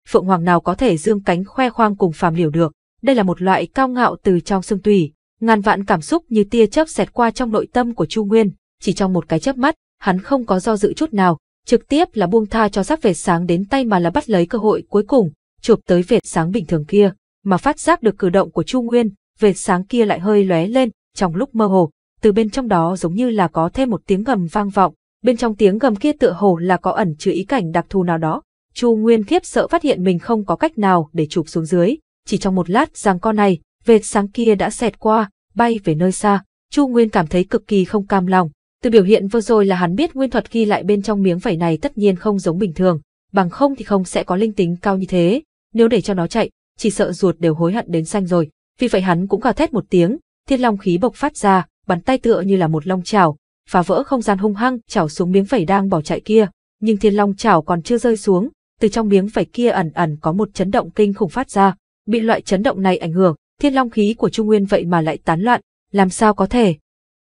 A: phượng hoàng nào có thể dương cánh khoe khoang cùng phàm liều được. Đây là một loại cao ngạo từ trong xương tủy, Ngàn vạn cảm xúc như tia chớp xẹt qua trong nội tâm của Chu Nguyên, chỉ trong một cái chớp mắt, hắn không có do dự chút nào, trực tiếp là buông tha cho sắc vệt sáng đến tay mà là bắt lấy cơ hội cuối cùng, chụp tới vệt sáng bình thường kia, mà phát giác được cử động của Chu Nguyên, vệt sáng kia lại hơi lóe lên, trong lúc mơ hồ, từ bên trong đó giống như là có thêm một tiếng gầm vang vọng, bên trong tiếng gầm kia tựa hồ là có ẩn chứa ý cảnh đặc thù nào đó. Chu Nguyên khiếp sợ phát hiện mình không có cách nào để chụp xuống dưới, chỉ trong một lát rằng con này, vệt sáng kia đã xẹt qua, bay về nơi xa, Chu Nguyên cảm thấy cực kỳ không cam lòng. Từ biểu hiện vừa rồi là hắn biết nguyên thuật ghi lại bên trong miếng vảy này tất nhiên không giống bình thường, bằng không thì không sẽ có linh tính cao như thế, nếu để cho nó chạy, chỉ sợ ruột đều hối hận đến xanh rồi. Vì vậy hắn cũng gào thét một tiếng, thiên long khí bộc phát ra, bắn tay tựa như là một long chảo, phá vỡ không gian hung hăng chảo xuống miếng vảy đang bỏ chạy kia, nhưng thiên long chảo còn chưa rơi xuống, từ trong miếng vảy kia ẩn ẩn có một chấn động kinh khủng phát ra, bị loại chấn động này ảnh hưởng, thiên long khí của Chu Nguyên vậy mà lại tán loạn, làm sao có thể?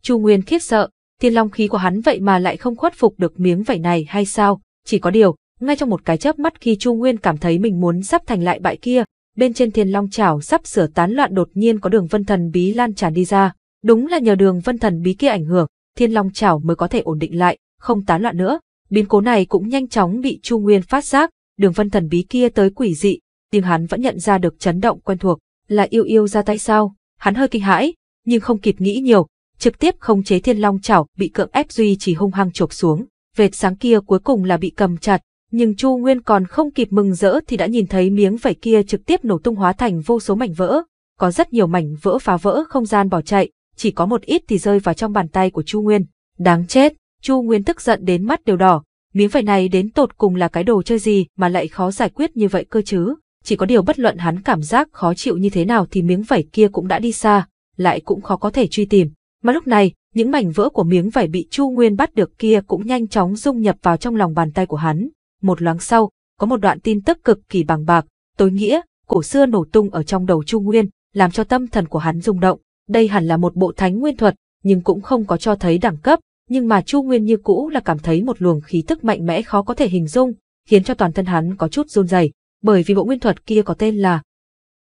A: Chu Nguyên khiếp sợ, thiên long khí của hắn vậy mà lại không khuất phục được miếng vảy này hay sao? Chỉ có điều, ngay trong một cái chớp mắt khi Chu Nguyên cảm thấy mình muốn sắp thành lại bại kia, bên trên thiên long chảo sắp sửa tán loạn đột nhiên có đường vân thần bí lan tràn đi ra. Đúng là nhờ đường vân thần bí kia ảnh hưởng, thiên long chảo mới có thể ổn định lại, không tán loạn nữa. Biến cố này cũng nhanh chóng bị Chu Nguyên phát giác, đường vân thần bí kia tới quỷ dị, tim hắn vẫn nhận ra được chấn động quen thuộc là yêu yêu ra tay sao? Hắn hơi kinh hãi, nhưng không kịp nghĩ nhiều, trực tiếp khống chế thiên long chảo bị cưỡng ép duy chỉ hung hăng chộp xuống. Vệt sáng kia cuối cùng là bị cầm chặt, nhưng Chu Nguyên còn không kịp mừng rỡ thì đã nhìn thấy miếng vảy kia trực tiếp nổ tung hóa thành vô số mảnh vỡ. Có rất nhiều mảnh vỡ phá vỡ không gian bỏ chạy, chỉ có một ít thì rơi vào trong bàn tay của Chu Nguyên. Đáng chết, Chu Nguyên tức giận đến mắt đều đỏ, miếng vải này đến tột cùng là cái đồ chơi gì mà lại khó giải quyết như vậy cơ chứ chỉ có điều bất luận hắn cảm giác khó chịu như thế nào thì miếng vải kia cũng đã đi xa, lại cũng khó có thể truy tìm. Mà lúc này, những mảnh vỡ của miếng vải bị Chu Nguyên bắt được kia cũng nhanh chóng dung nhập vào trong lòng bàn tay của hắn. Một loáng sau, có một đoạn tin tức cực kỳ bằng bạc, tối nghĩa, cổ xưa nổ tung ở trong đầu Chu Nguyên, làm cho tâm thần của hắn rung động. Đây hẳn là một bộ thánh nguyên thuật, nhưng cũng không có cho thấy đẳng cấp, nhưng mà Chu Nguyên như cũ là cảm thấy một luồng khí tức mạnh mẽ khó có thể hình dung, khiến cho toàn thân hắn có chút run rẩy bởi vì bộ nguyên thuật kia có tên là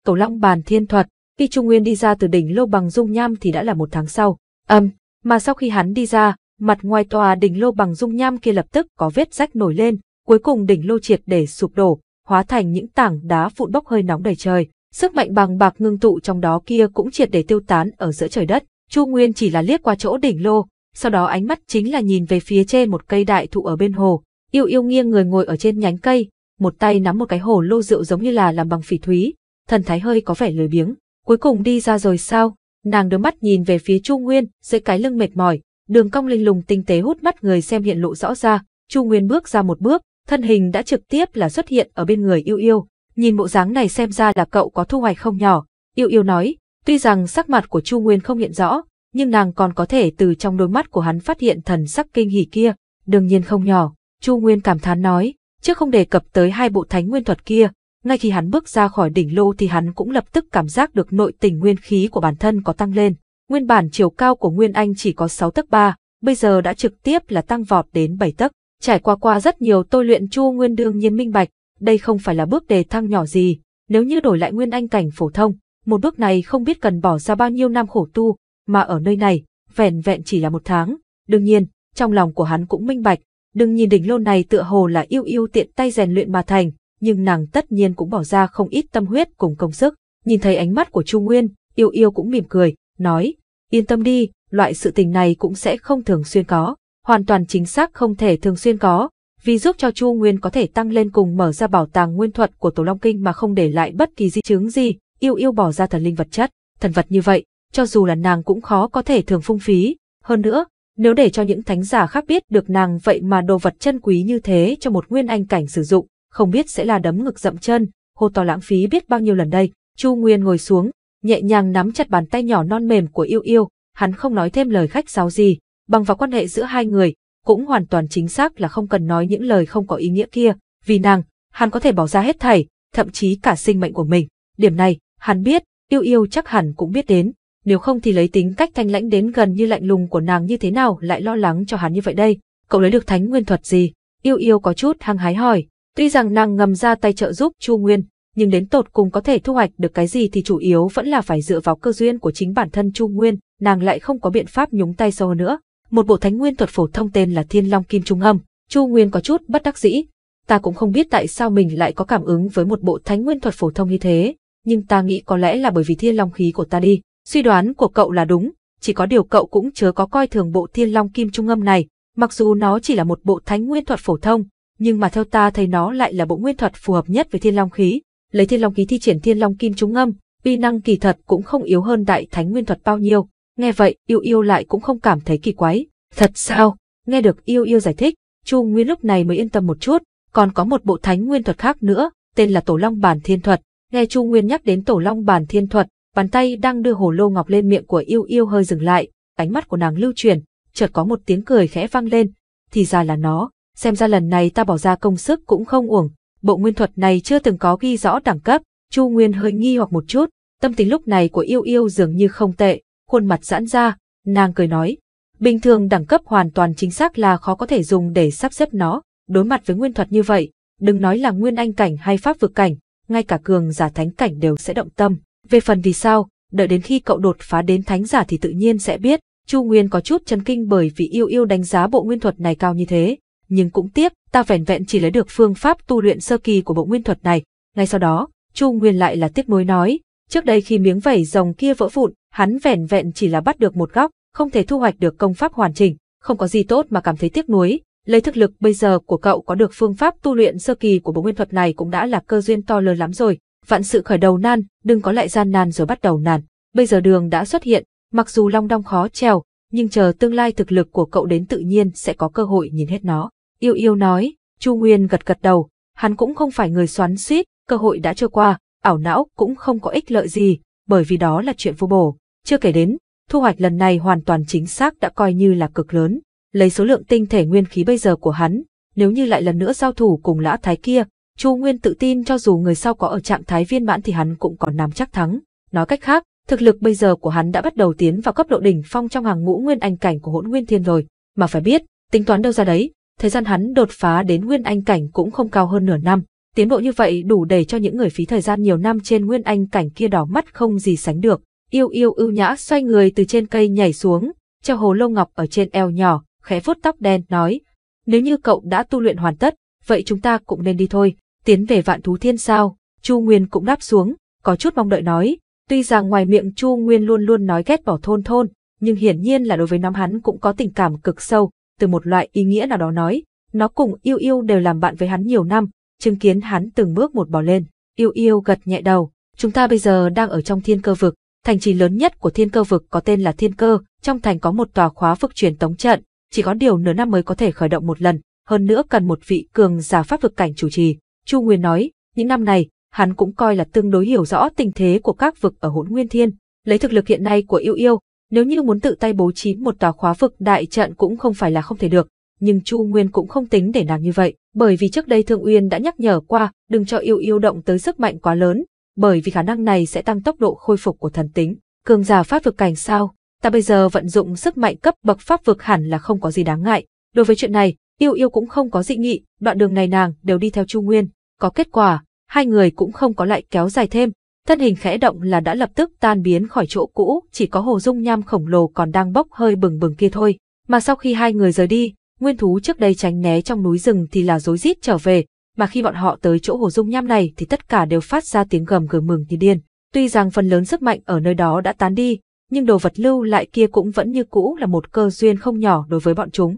A: Tổ Long Bàn Thiên Thuật. Khi Trung Nguyên đi ra từ đỉnh Lô Bằng Dung Nham thì đã là một tháng sau. Âm, mà sau khi hắn đi ra, mặt ngoài tòa đỉnh Lô Bằng Dung Nham kia lập tức có vết rách nổi lên, cuối cùng đỉnh Lô triệt để sụp đổ, hóa thành những tảng đá vụn bốc hơi nóng đầy trời. Sức mạnh bằng bạc ngưng tụ trong đó kia cũng triệt để tiêu tán ở giữa trời đất. Chu Nguyên chỉ là liếc qua chỗ đỉnh lô, sau đó ánh mắt chính là nhìn về phía trên một cây đại thụ ở bên hồ. Yêu yêu nghiêng người ngồi ở trên nhánh cây, một tay nắm một cái hồ lô rượu giống như là làm bằng phỉ thúy, thần thái hơi có vẻ lười biếng. Cuối cùng đi ra rồi sao? Nàng đưa mắt nhìn về phía Chu Nguyên, dưới cái lưng mệt mỏi, đường cong linh lùng tinh tế hút mắt người xem hiện lộ rõ ra. Chu Nguyên bước ra một bước, thân hình đã trực tiếp là xuất hiện ở bên người yêu yêu. Nhìn bộ dáng này xem ra là cậu có thu hoạch không nhỏ. Yêu yêu nói, tuy rằng sắc mặt của Chu Nguyên không hiện rõ, nhưng nàng còn có thể từ trong đôi mắt của hắn phát hiện thần sắc kinh hỉ kia, đương nhiên không nhỏ. Chu Nguyên cảm thán nói, Chứ không đề cập tới hai bộ thánh nguyên thuật kia, ngay khi hắn bước ra khỏi đỉnh lô thì hắn cũng lập tức cảm giác được nội tình nguyên khí của bản thân có tăng lên. Nguyên bản chiều cao của Nguyên Anh chỉ có 6 tấc 3, bây giờ đã trực tiếp là tăng vọt đến 7 tấc. Trải qua qua rất nhiều tôi luyện Chu Nguyên đương nhiên minh bạch, đây không phải là bước đề thăng nhỏ gì, nếu như đổi lại Nguyên Anh cảnh phổ thông, một bước này không biết cần bỏ ra bao nhiêu năm khổ tu, mà ở nơi này, vẹn vẹn chỉ là một tháng. Đương nhiên, trong lòng của hắn cũng minh bạch, Đừng nhìn đỉnh lô này tựa hồ là yêu yêu tiện tay rèn luyện mà thành, nhưng nàng tất nhiên cũng bỏ ra không ít tâm huyết cùng công sức. Nhìn thấy ánh mắt của Chu Nguyên, yêu yêu cũng mỉm cười, nói, yên tâm đi, loại sự tình này cũng sẽ không thường xuyên có, hoàn toàn chính xác không thể thường xuyên có, vì giúp cho Chu Nguyên có thể tăng lên cùng mở ra bảo tàng nguyên thuật của Tổ Long Kinh mà không để lại bất kỳ di chứng gì, yêu yêu bỏ ra thần linh vật chất, thần vật như vậy, cho dù là nàng cũng khó có thể thường phung phí. Hơn nữa, nếu để cho những thánh giả khác biết được nàng vậy mà đồ vật chân quý như thế cho một nguyên anh cảnh sử dụng, không biết sẽ là đấm ngực dậm chân, hô to lãng phí biết bao nhiêu lần đây. Chu Nguyên ngồi xuống, nhẹ nhàng nắm chặt bàn tay nhỏ non mềm của yêu yêu, hắn không nói thêm lời khách sáo gì, bằng vào quan hệ giữa hai người, cũng hoàn toàn chính xác là không cần nói những lời không có ý nghĩa kia, vì nàng, hắn có thể bỏ ra hết thảy, thậm chí cả sinh mệnh của mình. Điểm này, hắn biết, yêu yêu chắc hẳn cũng biết đến, nếu không thì lấy tính cách thanh lãnh đến gần như lạnh lùng của nàng như thế nào lại lo lắng cho hắn như vậy đây. Cậu lấy được thánh nguyên thuật gì? Yêu yêu có chút hăng hái hỏi. Tuy rằng nàng ngầm ra tay trợ giúp Chu Nguyên, nhưng đến tột cùng có thể thu hoạch được cái gì thì chủ yếu vẫn là phải dựa vào cơ duyên của chính bản thân Chu Nguyên, nàng lại không có biện pháp nhúng tay sâu nữa. Một bộ thánh nguyên thuật phổ thông tên là Thiên Long Kim Trung Âm, Chu Nguyên có chút bất đắc dĩ. Ta cũng không biết tại sao mình lại có cảm ứng với một bộ thánh nguyên thuật phổ thông như thế, nhưng ta nghĩ có lẽ là bởi vì thiên long khí của ta đi. Suy đoán của cậu là đúng, chỉ có điều cậu cũng chớ có coi thường bộ thiên long kim trung âm này, mặc dù nó chỉ là một bộ thánh nguyên thuật phổ thông, nhưng mà theo ta thấy nó lại là bộ nguyên thuật phù hợp nhất với thiên long khí. Lấy thiên long khí thi triển thiên long kim trung âm, uy năng kỳ thật cũng không yếu hơn đại thánh nguyên thuật bao nhiêu. Nghe vậy, yêu yêu lại cũng không cảm thấy kỳ quái. Thật sao? Nghe được yêu yêu giải thích, Chu Nguyên lúc này mới yên tâm một chút, còn có một bộ thánh nguyên thuật khác nữa, tên là Tổ Long Bản Thiên Thuật. Nghe Chu Nguyên nhắc đến Tổ Long Bản Thiên Thuật, Bàn tay đang đưa hồ lô ngọc lên miệng của yêu yêu hơi dừng lại, ánh mắt của nàng lưu truyền chợt có một tiếng cười khẽ vang lên. Thì ra là nó, xem ra lần này ta bỏ ra công sức cũng không uổng. Bộ nguyên thuật này chưa từng có ghi rõ đẳng cấp, Chu Nguyên hơi nghi hoặc một chút, tâm tính lúc này của yêu yêu dường như không tệ, khuôn mặt giãn ra, nàng cười nói. Bình thường đẳng cấp hoàn toàn chính xác là khó có thể dùng để sắp xếp nó, đối mặt với nguyên thuật như vậy, đừng nói là nguyên anh cảnh hay pháp vực cảnh, ngay cả cường giả thánh cảnh đều sẽ động tâm. Về phần vì sao, đợi đến khi cậu đột phá đến thánh giả thì tự nhiên sẽ biết, Chu Nguyên có chút chấn kinh bởi vì yêu yêu đánh giá bộ nguyên thuật này cao như thế, nhưng cũng tiếc, ta vẻn vẹn chỉ lấy được phương pháp tu luyện sơ kỳ của bộ nguyên thuật này. Ngay sau đó, Chu Nguyên lại là tiếc nuối nói, trước đây khi miếng vảy rồng kia vỡ vụn, hắn vẻn vẹn chỉ là bắt được một góc, không thể thu hoạch được công pháp hoàn chỉnh, không có gì tốt mà cảm thấy tiếc nuối. Lấy thực lực bây giờ của cậu có được phương pháp tu luyện sơ kỳ của bộ nguyên thuật này cũng đã là cơ duyên to lớn lắm rồi, Vạn sự khởi đầu nan, đừng có lại gian nan rồi bắt đầu nản. Bây giờ đường đã xuất hiện, mặc dù long đong khó trèo, nhưng chờ tương lai thực lực của cậu đến tự nhiên sẽ có cơ hội nhìn hết nó. Yêu yêu nói, Chu Nguyên gật gật đầu, hắn cũng không phải người xoắn xít, cơ hội đã trôi qua, ảo não cũng không có ích lợi gì, bởi vì đó là chuyện vô bổ. Chưa kể đến, thu hoạch lần này hoàn toàn chính xác đã coi như là cực lớn. Lấy số lượng tinh thể nguyên khí bây giờ của hắn, nếu như lại lần nữa giao thủ cùng lã thái kia, Chu Nguyên tự tin cho dù người sau có ở trạng thái viên mãn thì hắn cũng còn nắm chắc thắng. Nói cách khác, thực lực bây giờ của hắn đã bắt đầu tiến vào cấp độ đỉnh phong trong hàng ngũ nguyên anh cảnh của hỗn nguyên thiên rồi, mà phải biết, tính toán đâu ra đấy, thời gian hắn đột phá đến nguyên anh cảnh cũng không cao hơn nửa năm. Tiến bộ như vậy đủ để cho những người phí thời gian nhiều năm trên nguyên anh cảnh kia đỏ mắt không gì sánh được. Yêu yêu ưu nhã xoay người từ trên cây nhảy xuống, treo hồ lô ngọc ở trên eo nhỏ, khẽ vuốt tóc đen nói, nếu như cậu đã tu luyện hoàn tất, vậy chúng ta cũng nên đi thôi tiến về vạn thú thiên sao, Chu Nguyên cũng đáp xuống, có chút mong đợi nói, tuy rằng ngoài miệng Chu Nguyên luôn luôn nói ghét bỏ thôn thôn, nhưng hiển nhiên là đối với nhóm hắn cũng có tình cảm cực sâu, từ một loại ý nghĩa nào đó nói, nó cùng yêu yêu đều làm bạn với hắn nhiều năm, chứng kiến hắn từng bước một bỏ lên, yêu yêu gật nhẹ đầu, chúng ta bây giờ đang ở trong thiên cơ vực, thành trì lớn nhất của thiên cơ vực có tên là thiên cơ, trong thành có một tòa khóa vực truyền tống trận, chỉ có điều nửa năm mới có thể khởi động một lần, hơn nữa cần một vị cường giả pháp vực cảnh chủ trì, Chu Nguyên nói, những năm này, hắn cũng coi là tương đối hiểu rõ tình thế của các vực ở hỗn nguyên thiên. Lấy thực lực hiện nay của yêu yêu, nếu như muốn tự tay bố trí một tòa khóa vực đại trận cũng không phải là không thể được. Nhưng Chu Nguyên cũng không tính để nàng như vậy, bởi vì trước đây Thương Uyên đã nhắc nhở qua đừng cho yêu yêu động tới sức mạnh quá lớn, bởi vì khả năng này sẽ tăng tốc độ khôi phục của thần tính. Cường giả pháp vực cảnh sao, ta bây giờ vận dụng sức mạnh cấp bậc pháp vực hẳn là không có gì đáng ngại. Đối với chuyện này, yêu yêu cũng không có dị nghị, đoạn đường này nàng đều đi theo Chu Nguyên, có kết quả, hai người cũng không có lại kéo dài thêm, thân hình khẽ động là đã lập tức tan biến khỏi chỗ cũ, chỉ có hồ dung nham khổng lồ còn đang bốc hơi bừng bừng kia thôi. Mà sau khi hai người rời đi, nguyên thú trước đây tránh né trong núi rừng thì là rối rít trở về, mà khi bọn họ tới chỗ hồ dung nham này thì tất cả đều phát ra tiếng gầm gừ mừng như điên. Tuy rằng phần lớn sức mạnh ở nơi đó đã tán đi, nhưng đồ vật lưu lại kia cũng vẫn như cũ là một cơ duyên không nhỏ đối với bọn chúng.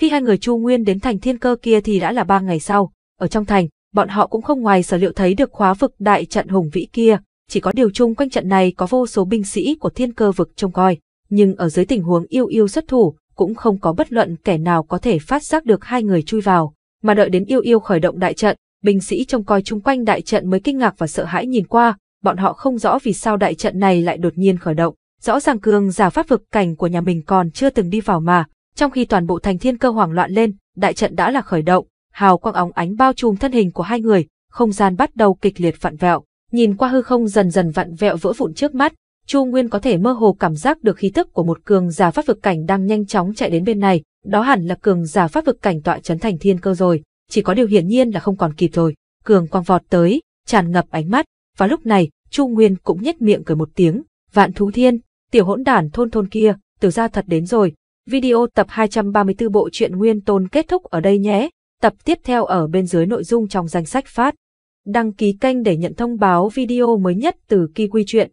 A: Khi hai người Chu Nguyên đến thành thiên cơ kia thì đã là ba ngày sau, ở trong thành, bọn họ cũng không ngoài sở liệu thấy được khóa vực đại trận hùng vĩ kia, chỉ có điều chung quanh trận này có vô số binh sĩ của thiên cơ vực trông coi, nhưng ở dưới tình huống yêu yêu xuất thủ, cũng không có bất luận kẻ nào có thể phát giác được hai người chui vào, mà đợi đến yêu yêu khởi động đại trận, binh sĩ trông coi chung quanh đại trận mới kinh ngạc và sợ hãi nhìn qua, bọn họ không rõ vì sao đại trận này lại đột nhiên khởi động, rõ ràng cường giả pháp vực cảnh của nhà mình còn chưa từng đi vào mà, trong khi toàn bộ thành thiên cơ hoảng loạn lên, đại trận đã là khởi động, hào quang óng ánh bao trùm thân hình của hai người, không gian bắt đầu kịch liệt vặn vẹo, nhìn qua hư không dần dần vặn vẹo vỡ vụn trước mắt, Chu Nguyên có thể mơ hồ cảm giác được khí tức của một cường giả pháp vực cảnh đang nhanh chóng chạy đến bên này, đó hẳn là cường giả pháp vực cảnh tọa trấn thành thiên cơ rồi, chỉ có điều hiển nhiên là không còn kịp rồi. Cường quang vọt tới, tràn ngập ánh mắt, và lúc này, Chu Nguyên cũng nhếch miệng cười một tiếng, "Vạn thú thiên, tiểu hỗn đản thôn thôn kia, từ gia thật đến rồi." Video tập 234 bộ truyện Nguyên Tôn kết thúc ở đây nhé. Tập tiếp theo ở bên dưới nội dung trong danh sách phát. Đăng ký kênh để nhận thông báo video mới nhất từ Kiwi Chuyện.